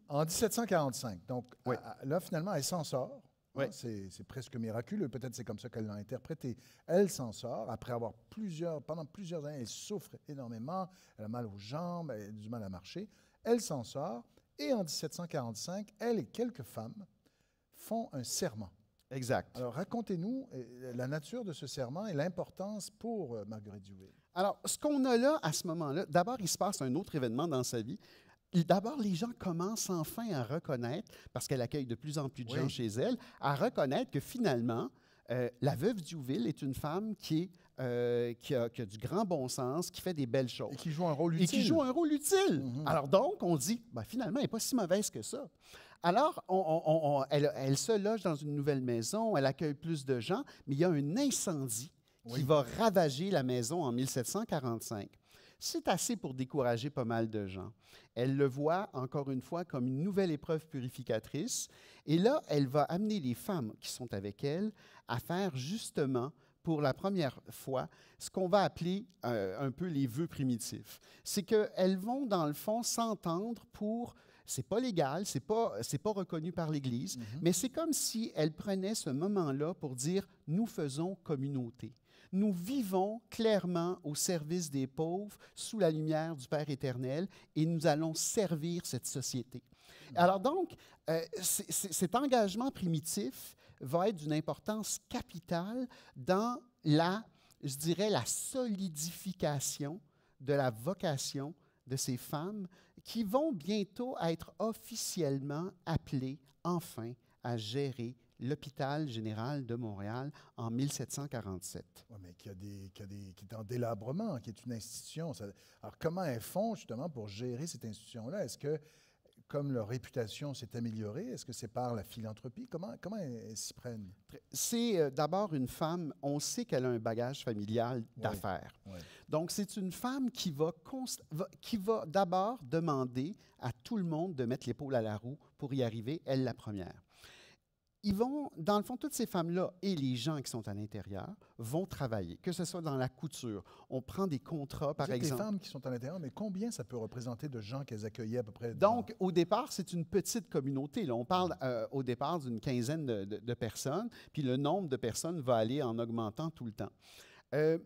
B: en 1745, donc oui. là,
A: finalement, elle s'en sort. Hein, oui. c'est presque miraculeux. Peut-être c'est comme ça qu'elle l'a interprété. Elle s'en sort après avoir plusieurs, pendant plusieurs années, elle souffre énormément. Elle a mal aux jambes, elle a du mal à marcher. Elle s'en sort. Et en 1745, elle et quelques femmes font un serment. Exact. Alors, racontez-nous euh, la nature de ce serment et l'importance pour euh, Marguerite Duville.
B: Alors, ce qu'on a là, à ce moment-là, d'abord, il se passe un autre événement dans sa vie. D'abord, les gens commencent enfin à reconnaître, parce qu'elle accueille de plus en plus de gens chez elle, à reconnaître que finalement, euh, la veuve Duville est une femme qui, qui, a, du grand bon sens, qui fait des belles choses. Et qui joue un rôle utile. Et qui joue un rôle utile. Mhm. Alors donc, on dit, ben, finalement, elle n'est pas si mauvaise que ça. Alors, elle, se loge dans une nouvelle maison, elle accueille plus de gens, mais il y a un incendie qui va ravager la maison en 1745. C'est assez pour décourager pas mal de gens. Elle le voit, encore une fois, comme une nouvelle épreuve purificatrice. Et là, elle va amener les femmes qui sont avec elle à faire justement pour la première fois ce qu'on va appeler euh, un peu les vœux primitifs. C'est qu'elles vont, dans le fond, s'entendre pour c'est pas légal, c'est pas, pas reconnu par l'Église, mhm. mais c'est comme si elle prenait ce moment-là pour dire nous faisons communauté. Nous vivons clairement au service des pauvres sous la lumière du Père éternel et nous allons servir cette société. Mhm. Alors donc, euh, cet engagement primitif va être d'une importance capitale dans la, je dirais, la solidification de la vocation de ces femmes qui vont bientôt être officiellement appelés enfin à gérer l'hôpital général de Montréal en 1747. Oui,
A: mais qui, a des, est en délabrement, qui est une institution. alors, comment elles font justement pour gérer cette institution-là? Est-ce que comme leur réputation s'est améliorée, est-ce que c'est par la philanthropie? Comment, comment elles s'y prennent?
B: C'est euh, d'abord une femme, on sait qu'elle a un bagage familial d'affaires. Donc, c'est une femme qui qui va d'abord demander à tout le monde de mettre l'épaule à la roue pour y arriver, elle la première ils vont, dans le fond, toutes ces femmes-là et les gens qui sont à l'intérieur vont travailler, que ce soit dans la couture. On prend des contrats, par exemple. Des
A: femmes qui sont à l'intérieur, mais combien ça peut représenter
B: de gens qu'elles accueillaient à peu près? Donc, au départ, c'est une petite communauté. on parle euh, au départ d'une quinzaine de, personnes, puis le nombre de personnes va aller en augmentant tout le temps. Euh,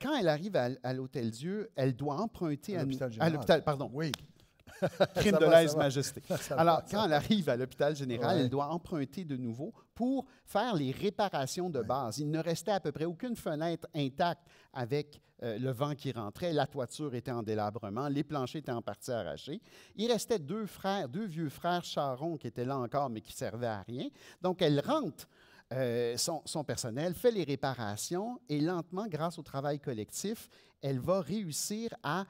B: quand elle arrive à, à l'Hôtel Dieu, elle doit emprunter à l'hôpital. Pardon. Oui.
A: Crime de lèse-majesté. Alors, quand elle
B: arrive à l'hôpital général, elle doit emprunter de nouveau pour faire les réparations de base. Il ne restait à peu près aucune fenêtre intacte avec euh, le vent qui rentrait, la toiture était en délabrement, les planchers étaient en partie arrachés. Il restait deux frères, deux vieux frères Charon qui étaient là encore, mais qui servaient à rien. Donc, elle rentre euh, son, personnel, fait les réparations et lentement, grâce au travail collectif, elle va réussir à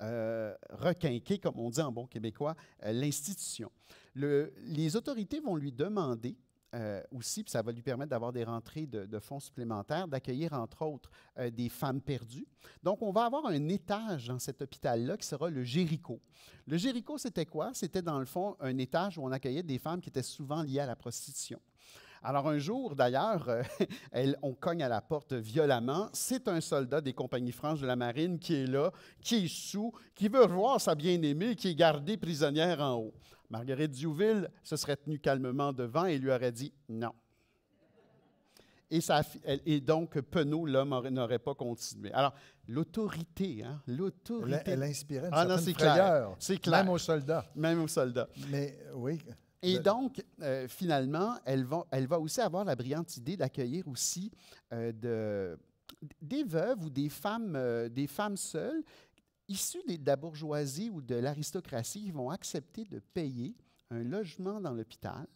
B: euh, requinquer, comme on dit en bon québécois, euh, l'institution. les autorités vont lui demander euh, aussi, puis ça va lui permettre d'avoir des rentrées de, fonds supplémentaires, d'accueillir entre autres des femmes perdues. Donc, on va avoir un étage dans cet hôpital-là qui sera le Géricault. Le Géricault, c'était quoi? C'était dans le fond un étage où on accueillait des femmes qui étaient souvent liées à la prostitution. Alors un jour, d'ailleurs, euh, on cogne à la porte violemment. C'est un soldat des compagnies franches de la marine qui est là, qui est sous, qui veut revoir sa bien-aimée, qui est gardée prisonnière en haut. Marguerite Diouville se serait tenue calmement devant et lui aurait dit non. Et, donc, Penaud, l'homme, n'aurait pas continué. Alors, l'autorité, hein, l'autorité. Elle, inspirait une ah, non, c'est clair. clair. Même aux soldats. Même aux soldats. Mais oui, et ben, donc, euh, finalement, elle va, aussi avoir la brillante idée d'accueillir aussi euh, des veuves ou des femmes, euh, des femmes seules, issues de, la bourgeoisie ou de l'aristocratie, qui vont accepter de payer un logement dans l'hôpital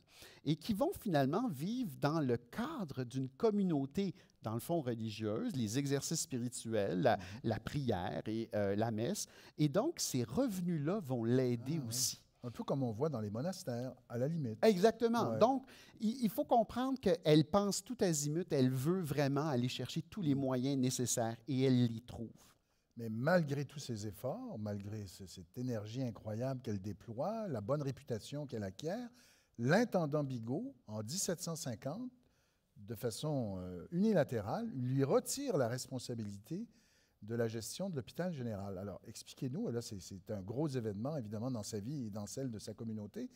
B: et qui vont finalement vivre dans le cadre d'une communauté, dans le fond religieuse, les exercices spirituels, la, mhm. prière et la messe. Et donc, ces revenus-là vont l'aider ah, aussi.
A: Un peu comme on voit dans les monastères, à la limite.
B: Exactement. Donc, il, faut comprendre qu'elle pense tout azimut, elle veut vraiment aller chercher tous les moyens nécessaires et elle les trouve. Mais malgré tous ses efforts, malgré cette
A: énergie incroyable qu'elle déploie, la bonne réputation qu'elle acquiert, l'intendant Bigot, en 1750, de façon euh, unilatérale, lui retire la responsabilité de la gestion de l'hôpital général. Alors, expliquez-nous, là, c'est un gros
B: événement, évidemment, dans sa vie et dans celle de sa communauté.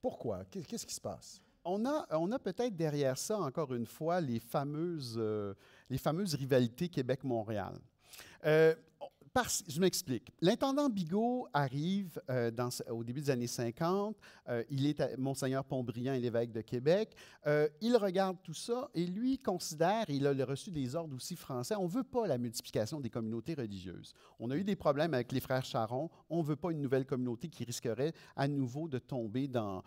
B: Pourquoi? Qu'est-ce qui se passe? On a, on a peut-être derrière ça, encore une fois, les fameuses, euh, les fameuses rivalités Québec-Montréal. Euh, je m'explique. L'intendant Bigot arrive euh, dans, au début des années 50. Euh, il est Monseigneur Pontbriand et l'évêque de Québec. Euh, il regarde tout ça et lui considère, il a reçu des ordres aussi français, on ne veut pas la multiplication des communautés religieuses. On a eu des problèmes avec les frères Charon. On ne veut pas une nouvelle communauté qui risquerait à nouveau de tomber dans,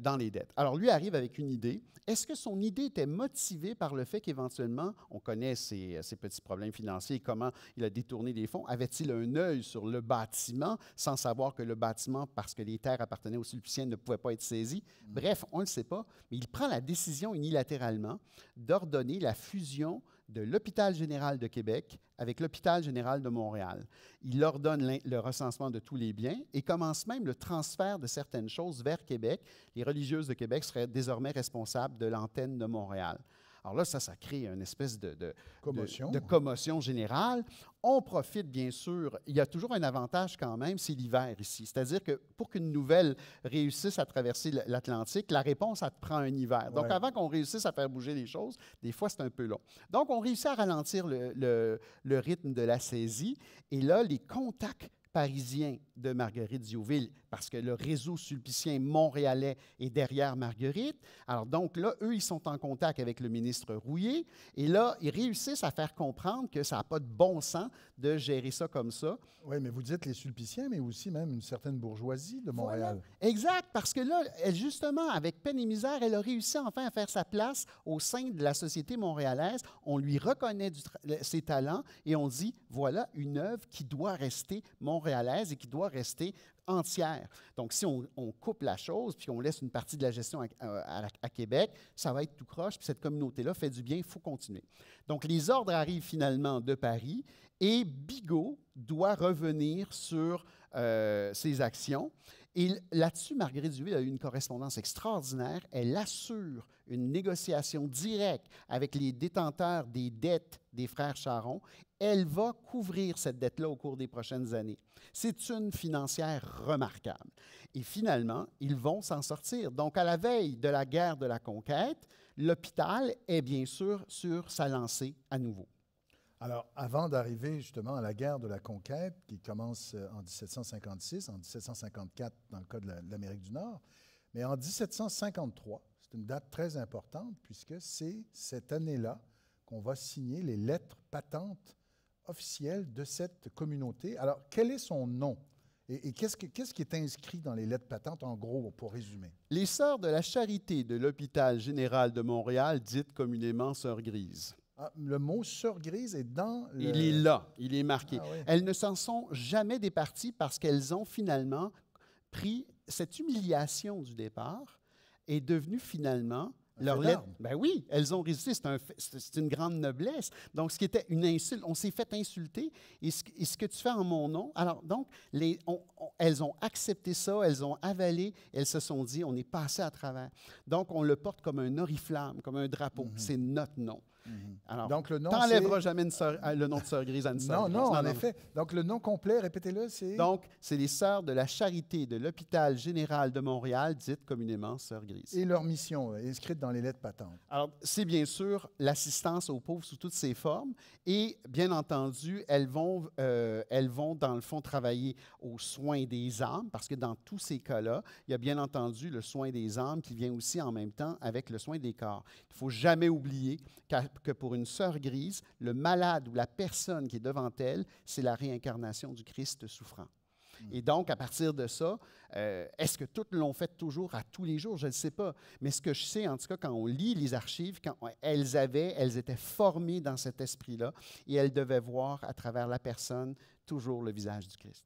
B: dans les dettes. Alors lui arrive avec une idée. Est-ce que son idée était motivée par le fait qu'éventuellement, on connaît ses, petits problèmes financiers et comment il a détourné des fonds avec avait-il un œil sur le bâtiment sans savoir que le bâtiment, parce que les terres appartenaient aux Sulpiciens, ne pouvait pas être saisi? Mm. Bref, on ne le sait pas, mais il prend la décision unilatéralement d'ordonner la fusion de l'Hôpital général de Québec avec l'Hôpital général de Montréal. Il ordonne le recensement de tous les biens et commence même le transfert de certaines choses vers Québec. Les religieuses de Québec seraient désormais responsables de l'antenne de Montréal. Alors là, ça, ça crée une espèce de, commotion. générale. On profite, bien sûr, il y a toujours un avantage quand même, c'est l'hiver ici. C'est-à-dire que pour qu'une nouvelle réussisse à traverser l'Atlantique, la réponse, ça prend un hiver. Donc avant qu'on réussisse à faire bouger les choses, des fois, c'est un peu long. Donc on réussit à ralentir le rythme de la saisie. Et là, les contacts parisien de Marguerite Diouville, parce que le réseau sulpicien montréalais est derrière Marguerite. Alors donc là, eux, ils sont en contact avec le ministre Rouillé, et là, ils réussissent à faire comprendre que ça n'a pas de bon sens de gérer ça comme ça. Oui, mais vous dites les sulpiciens, mais aussi même une certaine bourgeoisie de Montréal. Exact, parce que là, elle, justement, avec peine et misère, elle a réussi enfin à faire sa place au sein de la société montréalaise. On lui reconnaît ses talents et on dit, voilà une œuvre qui doit rester montréalaise montréalaise et qui doit rester entière. Donc, si on, coupe la chose, puis on laisse une partie de la gestion à, Québec, ça va être tout croche, puis cette communauté-là fait du bien, il faut continuer. Donc, les ordres arrivent finalement de Paris et Bigot doit revenir sur euh, ses actions. Et là-dessus, Marguerite Duhuy a eu une correspondance extraordinaire. Elle assure une négociation directe avec les détenteurs des dettes des frères Charon. Elle va couvrir cette dette-là au cours des prochaines années. C'est une financière remarquable. Et finalement, ils vont s'en sortir. Donc, à la veille de la guerre de la conquête, l'hôpital est bien sûr sur sa lancée à nouveau.
A: Alors, avant d'arriver justement à la guerre de la conquête, qui commence euh, en 1756, en 1754 dans le cas de l'Amérique du Nord, mais en 1753, c'est une date très importante puisque c'est cette année-là qu'on va signer les lettres patentes officielles de cette communauté. Alors, quel est son nom? Et, qu'est-ce, qu'est-ce qui est inscrit dans les lettres patentes, en gros, pour résumer?
B: Les Sœurs de la Charité de l'Hôpital général de Montréal, dites communément Sœurs grises. Ah, le mot grise » est dans le... Il est là, il est marqué. Ah elles ne s'en sont jamais départies parce qu'elles ont finalement pris cette humiliation du départ et devenu finalement leur lettre. Ben oui, elles ont résisté. C'est, une grande noblesse. Donc, ce qui était une insulte, on s'est fait insulter. Et ce, que tu fais en mon nom. Alors, donc, les, elles ont accepté ça, elles ont avalé, elles se sont dit, on est passé à travers. Donc, on le porte comme un oriflamme, comme un drapeau. Mm-hmm. C'est notre nom. Mhm. Donc, le nom. T'enlèveras jamais euh, le nom de Sœur Grise à sœur. Non, non, en effet.
A: Donc, le nom complet, répétez-le, c'est. Donc,
B: c'est les Sœurs de la Charité de l'Hôpital Général de Montréal, dites communément Sœur Grise.
A: Et leur mission, euh, inscrite
B: dans les lettres patentes. Alors, c'est bien sûr l'assistance aux pauvres sous toutes ses formes. Et, bien entendu, elles vont, euh, elles vont dans le fond, travailler aux soins des âmes, parce que dans tous ces cas-là, il y a bien entendu le soin des âmes qui vient aussi en même temps avec le soin des corps. Il ne faut jamais oublier qu'à que pour une sœur grise, le malade ou la personne qui est devant elle, c'est la réincarnation du Christ souffrant. Hmm. Et donc, à partir de ça, euh, est-ce que toutes l'ont fait toujours à tous les jours? Je ne sais pas. Mais ce que je sais, en tout cas, quand on lit les archives, quand elles avaient, elles étaient formées dans cet esprit-là et elles devaient voir à travers la personne toujours le visage du Christ.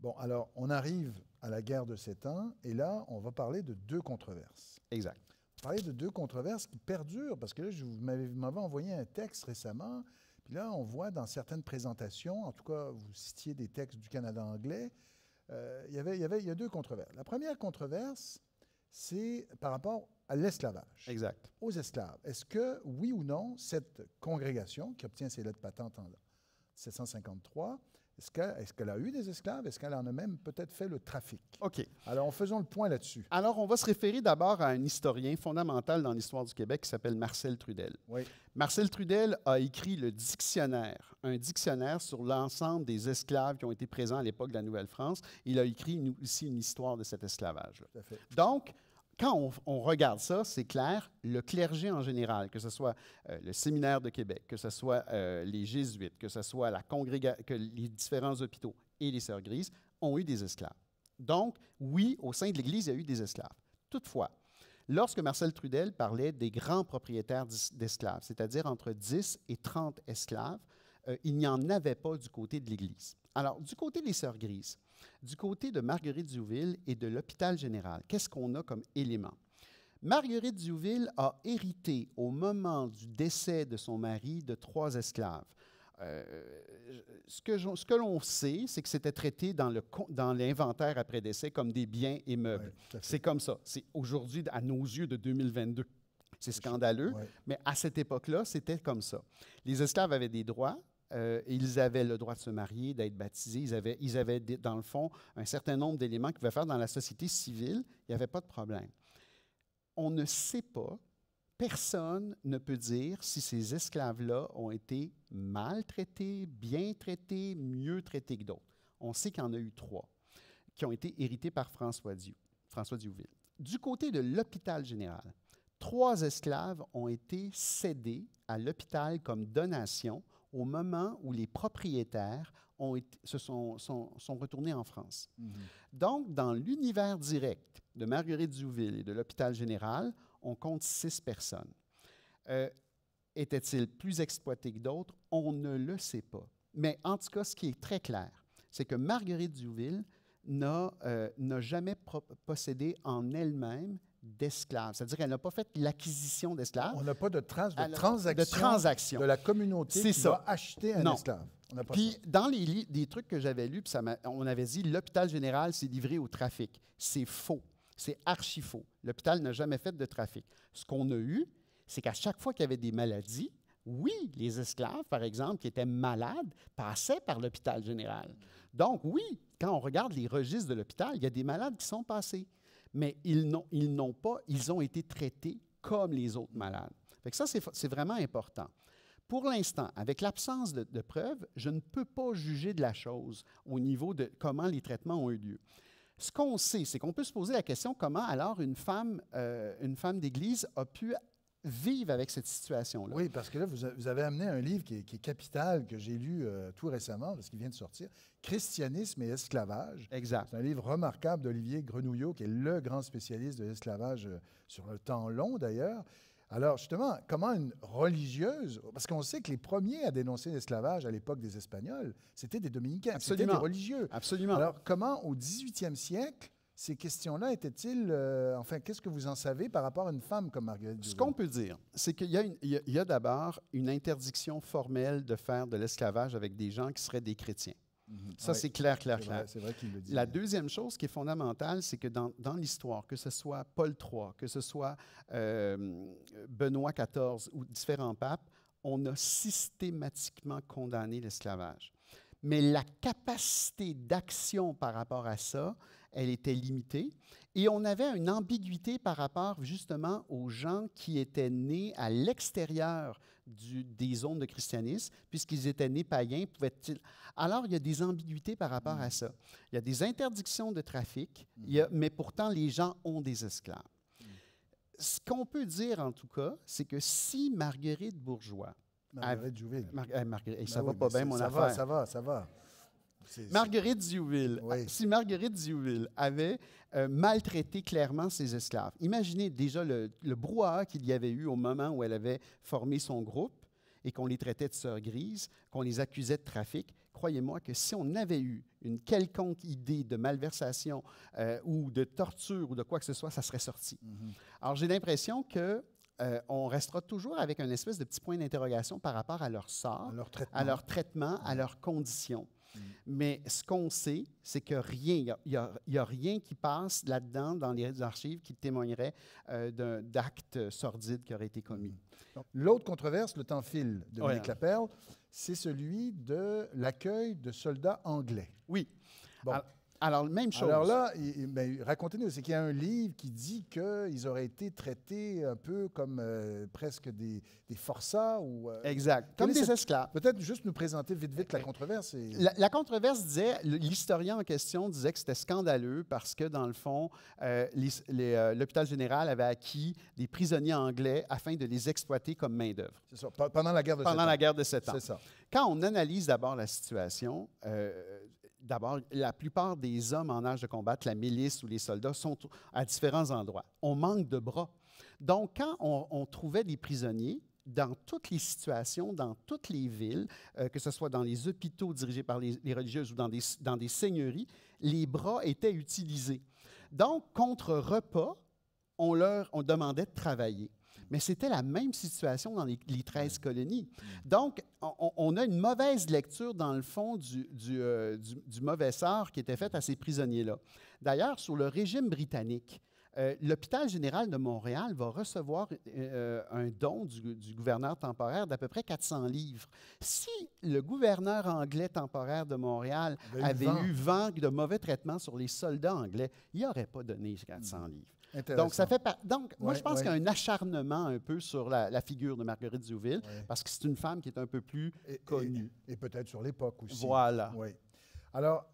B: Bon, alors, on arrive
A: à la guerre de Sept Ans et là, on va parler de deux controverses. Exact parler de deux controverses qui perdurent, parce que là, je, vous m'avez envoyé un texte récemment, puis là, on voit dans certaines présentations, en tout cas, vous citiez des textes du Canada anglais, euh, y il y, avait, y a deux controverses. La première controverse, c'est par rapport à l'esclavage. Exact. Aux esclaves. Est-ce que, oui ou non, cette congrégation qui obtient ses lettres patentes en 1753 est-ce qu'elle a eu des esclaves? Est-ce qu'elle en a même peut-être fait le trafic? OK. Alors, en faisant le point là-dessus.
B: Alors, on va se référer d'abord à un historien fondamental dans l'histoire du Québec qui s'appelle Marcel Trudel. Oui. Marcel Trudel a écrit le dictionnaire, un dictionnaire sur l'ensemble des esclaves qui ont été présents à l'époque de la Nouvelle-France. Il a écrit aussi une histoire de cet esclavage. -là. Tout à fait. Donc, quand on, regarde ça, c'est clair, le clergé en général, que ce soit euh, le séminaire de Québec, que ce soit euh, les jésuites, que ce soit que les différents hôpitaux et les sœurs grises, ont eu des esclaves. Donc, oui, au sein de l'Église, il y a eu des esclaves. Toutefois, lorsque Marcel Trudel parlait des grands propriétaires d'esclaves, c'est-à-dire entre 10 et 30 esclaves, euh, il n'y en avait pas du côté de l'Église. Alors, du côté des Sœurs Grises, du côté de Marguerite Diouville et de l'hôpital général, qu'est-ce qu'on a comme élément? Marguerite Diouville a hérité au moment du décès de son mari de trois esclaves. Euh, ce que, l'on sait, c'est que c'était traité dans, l'inventaire après décès comme des biens et meubles. c'est comme ça. C'est aujourd'hui, à nos yeux, de 2022. C'est scandaleux, mais à cette époque-là, c'était comme ça. Les esclaves avaient des droits, euh, ils avaient le droit de se marier, d'être baptisés, ils avaient, ils avaient, dans le fond un certain nombre d'éléments qu'ils pouvaient faire dans la société civile, il n'y avait pas de problème. On ne sait pas, personne ne peut dire si ces esclaves-là ont été maltraités, bien traités, mieux traités que d'autres. On sait qu'il y en a eu trois qui ont été hérités par François, Dieu, François Diouville. Du côté de l'hôpital général, trois esclaves ont été cédés à l'hôpital comme donation au moment où les propriétaires se sont, retournés en France. Mhm. Donc, dans l'univers direct de Marguerite Diouville et de l'hôpital général, on compte six personnes. Euh, Étaient-ils plus exploité que d'autres? On ne le sait pas. Mais en tout cas, ce qui est très clair, c'est que Marguerite Diouville n'a euh, jamais possédé en elle-même d'esclaves. C'est-à-dire qu'elle n'a pas fait l'acquisition d'esclaves. On n'a pas de trace de, transaction de de la communauté qui ça. va acheter un esclave. Puis dans les, des trucs que j'avais lus, on avait dit l'hôpital général s'est livré au trafic. C'est faux. C'est archi faux. L'hôpital n'a jamais fait de trafic. Ce qu'on a eu, c'est qu'à chaque fois qu'il y avait des maladies, oui, les esclaves, par exemple, qui étaient malades, passaient par l'hôpital général. Donc oui, quand on regarde les registres de l'hôpital, il y a des malades qui sont passés mais ils n'ont, ils n'ont pas, ils ont été traités comme les autres malades. ça, c'est, c'est vraiment important. Pour l'instant, avec l'absence de, preuves, je ne peux pas juger de la chose au niveau de comment les traitements ont eu lieu. Ce qu'on sait, c'est qu'on peut se poser la question comment alors une femme, euh, une femme d'église a pu vivent avec cette situation-là. Oui, parce que là, vous, avez amené un livre qui est, capital, que
A: j'ai lu euh, tout récemment, parce qu'il vient de sortir, Christianisme et esclavage. Exact. C'est un livre remarquable d'Olivier Grenouillot, qui est le grand spécialiste de l'esclavage euh, sur le temps long, d'ailleurs. Alors, justement, comment une religieuse, parce qu'on sait que les premiers à dénoncer l'esclavage à l'époque des Espagnols, c'était des dominicains, c'était des religieux. Absolument. Alors, comment au 18e siècle, ces questions-là étaient-ils. Euh, enfin, qu'est-ce que vous en savez par rapport à une femme comme Marguerite Ce
B: qu'on peut dire, c'est qu'il y a, d'abord une interdiction formelle de faire de l'esclavage avec des gens qui seraient des chrétiens. Mhm. Ça, c'est clair, clair, clair. Vrai, qu'il le dit, La hein. deuxième chose qui est fondamentale, c'est que dans, l'histoire, que ce soit Paul III, que ce soit euh, Benoît XIV ou différents papes, on a systématiquement condamné l'esclavage. Mais la capacité d'action par rapport à ça, elle était limitée. Et on avait une ambiguïté par rapport justement aux gens qui étaient nés à l'extérieur des zones de christianisme, puisqu'ils étaient nés païens, pouvaient-ils... Alors, il y a des ambiguïtés par rapport à mm. ça. Il y a des interdictions de trafic, mm. il mais pourtant, les gens ont des esclaves. Mm. Ce qu'on peut dire, en tout cas, c'est que si Marguerite Bourgeois... Marguerite Jouville. Eh, eh, ben ça va pas bien, mon ça Va, ça
A: va, ça va.
B: Marguerite Diouville, ah, si Marguerite Diouville avait euh, maltraité clairement ses esclaves, imaginez déjà le, brouhaha qu'il y avait eu au moment où elle avait formé son groupe et qu'on les traitait de sœurs grises, qu'on les accusait de trafic. Croyez-moi que si on avait eu une quelconque idée de malversation euh, ou de torture ou de quoi que ce soit, ça serait sorti. Mhm. Alors j'ai l'impression que euh, on restera toujours avec un espèce de petit point d'interrogation par rapport à leur sort, à leur traitement, à leurs conditions. Mm. Mais ce qu'on sait, c'est que rien, il n'y a, rien qui passe là-dedans, dans les archives, qui témoignerait euh, d'un d'actes sordides qui auraient été commis. Mm. L'autre controverse, le temps file, de ouais. Laperle, c'est celui
A: de l'accueil de soldats anglais. Oui. Bon. Alors, même chose. Alors là, ben, racontez-nous, c'est qu'il y a un livre qui dit qu'ils auraient été traités un peu comme euh, presque des, forçats ou. Euh, exact, comme des esclaves. Peut-être juste nous présenter vite, vite la euh, controverse.
B: La, controverse disait, l'historien en question disait que c'était scandaleux parce que, dans le fond, l'hôpital général avait acquis des prisonniers anglais afin de les exploiter comme main-d'œuvre. C'est ça, pendant la guerre de Pendant 7 ans. la guerre de Sept ans. C'est ça. Quand on analyse d'abord la situation, d'abord, la plupart des hommes en âge de combattre, la milice ou les soldats, sont à différents endroits. On manque de bras. Donc, quand on, trouvait des prisonniers, dans toutes les situations, dans toutes les villes, euh, que ce soit dans les hôpitaux dirigés par les, religieuses ou dans des, dans des seigneuries, les bras étaient utilisés. Donc, contre repas, on leur on demandait de travailler. Mais c'était la même situation dans les, 13 colonies. Donc, on, a une mauvaise lecture, dans le fond, euh, du, mauvais sort qui était fait à ces prisonniers-là. D'ailleurs, sur le régime britannique, euh, l'hôpital général de Montréal va recevoir euh, un don du, gouverneur temporaire d'à peu près 400 livres. Si le gouverneur anglais temporaire de Montréal avait eu vent. de mauvais traitements sur les soldats anglais, il n'aurait pas donné 400 hmm. livres. Donc, ça fait Donc, moi, je pense qu'il y a un acharnement un peu sur la, figure de Marguerite Zouville, parce que c'est une femme qui est un peu plus connue. Et, peut-être sur l'époque aussi. Voilà. Oui. Alors,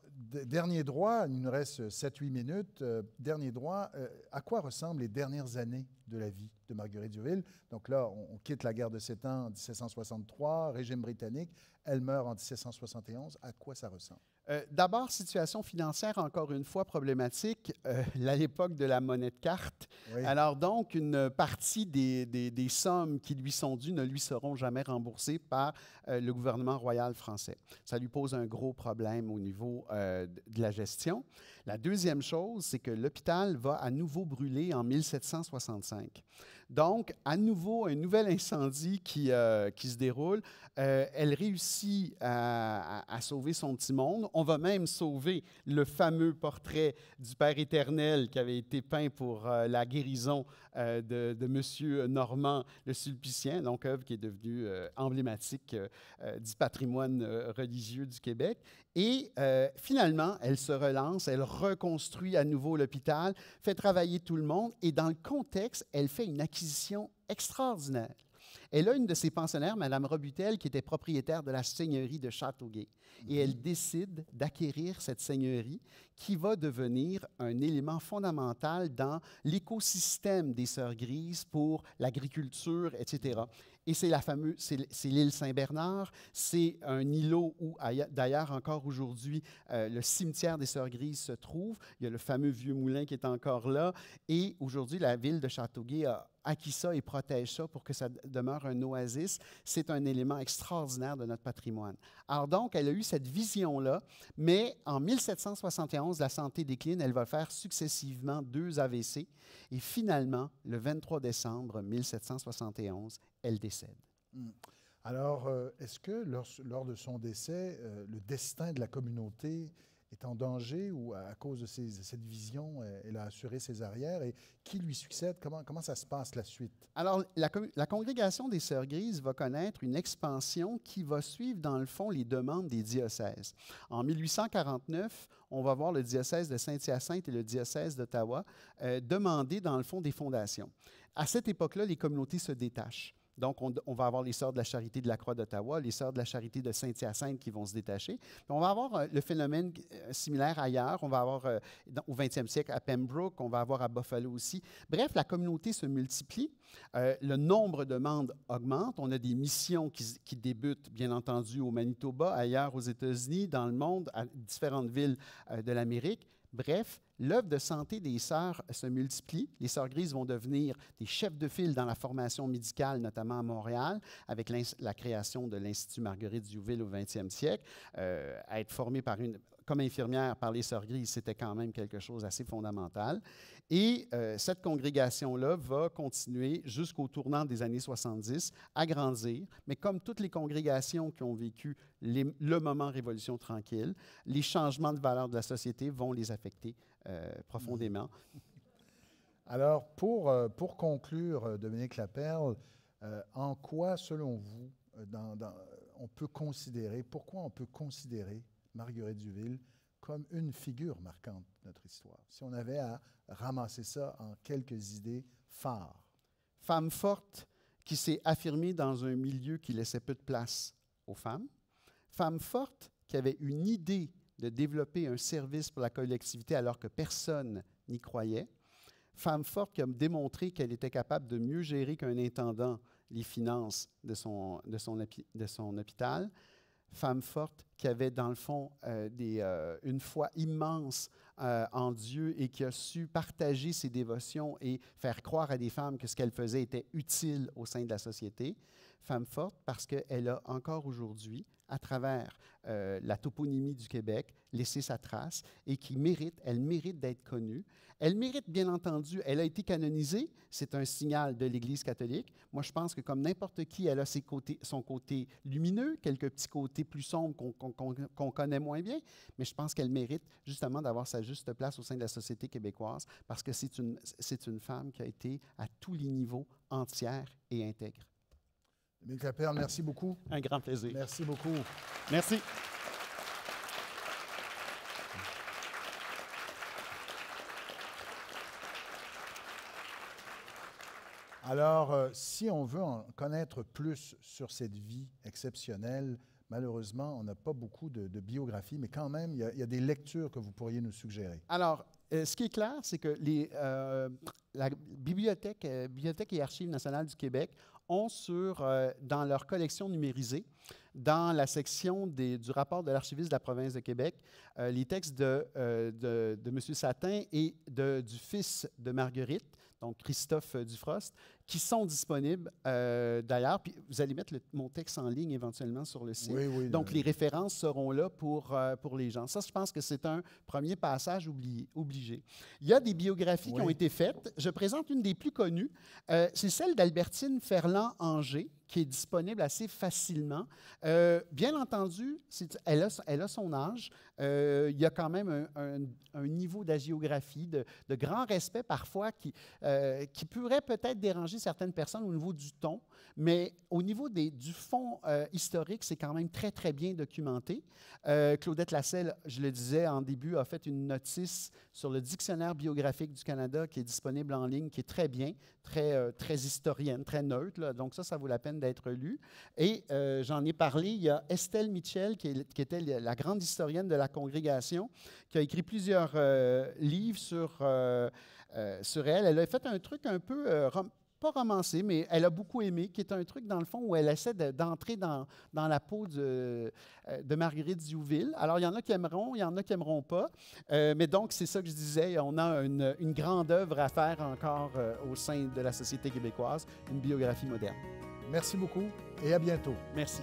B: dernier
A: droit, il nous reste 7-8 minutes. Euh, dernier droit, euh, à quoi ressemblent les dernières années de la vie de Marguerite Duville. Donc là, on, quitte la guerre de Sept Ans en 1763, régime britannique. Elle meurt en 1771. À quoi ça ressemble?
B: Euh, d'abord, situation financière encore une fois problématique à euh, l'époque de la monnaie de carte. Alors donc, une partie des, sommes qui lui sont dues ne lui seront jamais remboursées par euh, le gouvernement royal français. Ça lui pose un gros problème au niveau de la gestion. La deuxième chose, c'est que l'hôpital va à nouveau brûler en 1765. 5. Donc, à nouveau, un nouvel incendie qui, euh, qui se déroule. Euh, elle réussit à, sauver son petit monde. On va même sauver le fameux portrait du Père éternel qui avait été peint pour euh, la guérison de, de Monsieur Normand le Sulpicien, donc œuvre qui est devenue emblématique du patrimoine religieux du Québec. Et finalement, elle se relance, elle reconstruit à nouveau l'hôpital, fait travailler tout le monde et dans le contexte, elle fait une acquisition acquisition extraordinaire. Elle a une de ses pensionnaires, Mme Robutel, qui était propriétaire de la seigneurie de Châteauguay. Et elle mhm. décide d'acquérir cette seigneurie qui va devenir un élément fondamental dans l'écosystème des Sœurs Grises pour l'agriculture, etc. Et c'est la fameuse, c'est l'île Saint-Bernard, c'est un îlot où, d'ailleurs, encore aujourd'hui, euh, le cimetière des Sœurs Grises se trouve. Il y a le fameux vieux moulin qui est encore là. Et aujourd'hui, la ville de Châteauguay a acquis ça et protège ça pour que ça demeure un oasis, c'est un élément extraordinaire de notre patrimoine. Alors donc, elle a eu cette vision-là, mais en 1771, la santé décline, elle va faire successivement deux AVC, et finalement, le 23 décembre 1771, elle décède.
A: Hmm. Alors, euh, est-ce que lors, lors, de son décès, euh, le destin de la communauté est en danger ou à cause de cette vision, euh, elle a assuré ses arrières. Et qui lui succède? Comment, comment ça se passe la suite?
B: Alors, la, congrégation des Sœurs Grises va connaître une expansion qui va suivre, dans le fond, les demandes des diocèses. En 1849, on va voir le diocèse de Saint-Hyacinthe et le diocèse d'Ottawa euh, demander, dans le fond, des fondations. À cette époque-là, les communautés se détachent. Donc, on, va avoir les Sœurs de la Charité de la Croix d'Ottawa, les Sœurs de la Charité de Saint-Hyacinthe qui vont se détacher. on va avoir euh, le phénomène euh, similaire ailleurs. On va avoir euh, au 20e siècle à Pembroke, on va avoir à Buffalo aussi. Bref, la communauté se multiplie. le nombre de demandes augmente. On a des missions qui, débutent, bien entendu, au Manitoba, ailleurs aux États-Unis, dans le monde, à différentes villes de l'Amérique. Bref, L'œuvre de santé des sœurs se multiplie. Les sœurs grises vont devenir des chefs de file dans la formation médicale, notamment à Montréal, avec la création de l'Institut Marguerite Diouville au 20e siècle, euh, à être formées par une, comme infirmière par les Sœurs Grises, c'était quand même quelque chose assez fondamental. Et euh, cette congrégation-là va continuer jusqu'au tournant des années 70 à grandir, mais comme toutes les congrégations qui ont vécu le moment Révolution tranquille, les changements de valeur de la société vont les affecter euh, profondément. Mm-hmm.
A: Alors, pour, euh, pour conclure, Dominique Laperle, en quoi, selon vous, dans, on peut considérer, pourquoi on peut considérer Marguerite Duville comme une figure marquante de notre histoire. Si on avait à ramasser ça en quelques idées phares.
B: Femme forte qui s'est affirmée dans un milieu qui laissait peu de place aux femmes. Femme forte qui avait une idée de développer un service pour la collectivité alors que personne n'y croyait. Femme forte qui a démontré qu'elle était capable de mieux gérer qu'un intendant les finances de son, de son hôpital femme forte qui avait dans le fond euh, des, euh, une foi immense euh, en Dieu et qui a su partager ses dévotions et faire croire à des femmes que ce qu'elle faisait était utile au sein de la société. Femme forte parce qu'elle a encore aujourd'hui, à travers la toponymie du Québec, Laisser sa trace et qui mérite, elle mérite d'être connue. Elle mérite, bien entendu, elle a été canonisée, c'est un signal de l'Église catholique. Moi, je pense que comme n'importe qui, elle a ses côtés, son côté lumineux, quelques petits côtés plus sombres qu'on connaît moins bien, mais je pense qu'elle mérite justement d'avoir sa juste place au sein de la société québécoise parce que c'est une, une femme qui a été à tous les niveaux entière et intègre.
A: Dominique Lapierre, merci beaucoup.
B: Un grand plaisir. Merci beaucoup. Merci.
A: Alors, euh, si on veut en connaître plus sur cette vie exceptionnelle, malheureusement, on n'a pas beaucoup de, biographies, mais quand même, il y, a, des lectures que vous pourriez nous suggérer.
B: Alors, euh, ce qui est clair, c'est que euh, la bibliothèque, bibliothèque et Archives nationales du Québec ont sur, dans leur collection numérisée, dans la section du rapport de l'archiviste de la province de Québec, les textes de, M. Satin et du fils de Marguerite, donc Christophe euh, Dufrost, qui sont disponibles euh, d'ailleurs. Puis vous allez mettre mon texte en ligne éventuellement sur le site. donc les références seront là pour, euh, pour les gens. Ça, je pense que c'est un premier passage obligé. Il y a des biographies qui ont été faites. Je présente une des plus connues. c'est celle d'Albertine ferland angers qui est disponible assez facilement. Euh, bien entendu, elle a, son âge. Euh, il y a quand même un, niveau d'agiographie, de, grand respect parfois, qui, euh, qui pourrait peut-être déranger certaines personnes au niveau du ton, mais au niveau des, du fond historique, c'est quand même très, très bien documenté. Claudette Lasselle, je le disais en début, a fait une notice sur le dictionnaire biographique du Canada qui est disponible en ligne, qui est très bien. Euh, très, historienne, très neutre. Donc ça, ça vaut la peine d'être lu. Et euh, j'en ai parlé, il y a Estelle Mitchell, qui, était la grande historienne de la congrégation, qui a écrit plusieurs euh, livres sur, sur elle. Elle a fait un truc un peu pas romancée, mais elle a beaucoup aimé, qui est un truc, dans le fond, où elle essaie d'entrer dans, dans, la peau de, euh, de, Marguerite Diouville. Alors, il y en a qui aimeront, il y en a qui n'aimeront pas. Euh, mais donc, c'est ça que je disais, on a une, grande œuvre à faire encore euh, au sein de la société québécoise, une biographie moderne. Merci beaucoup et à bientôt. Merci.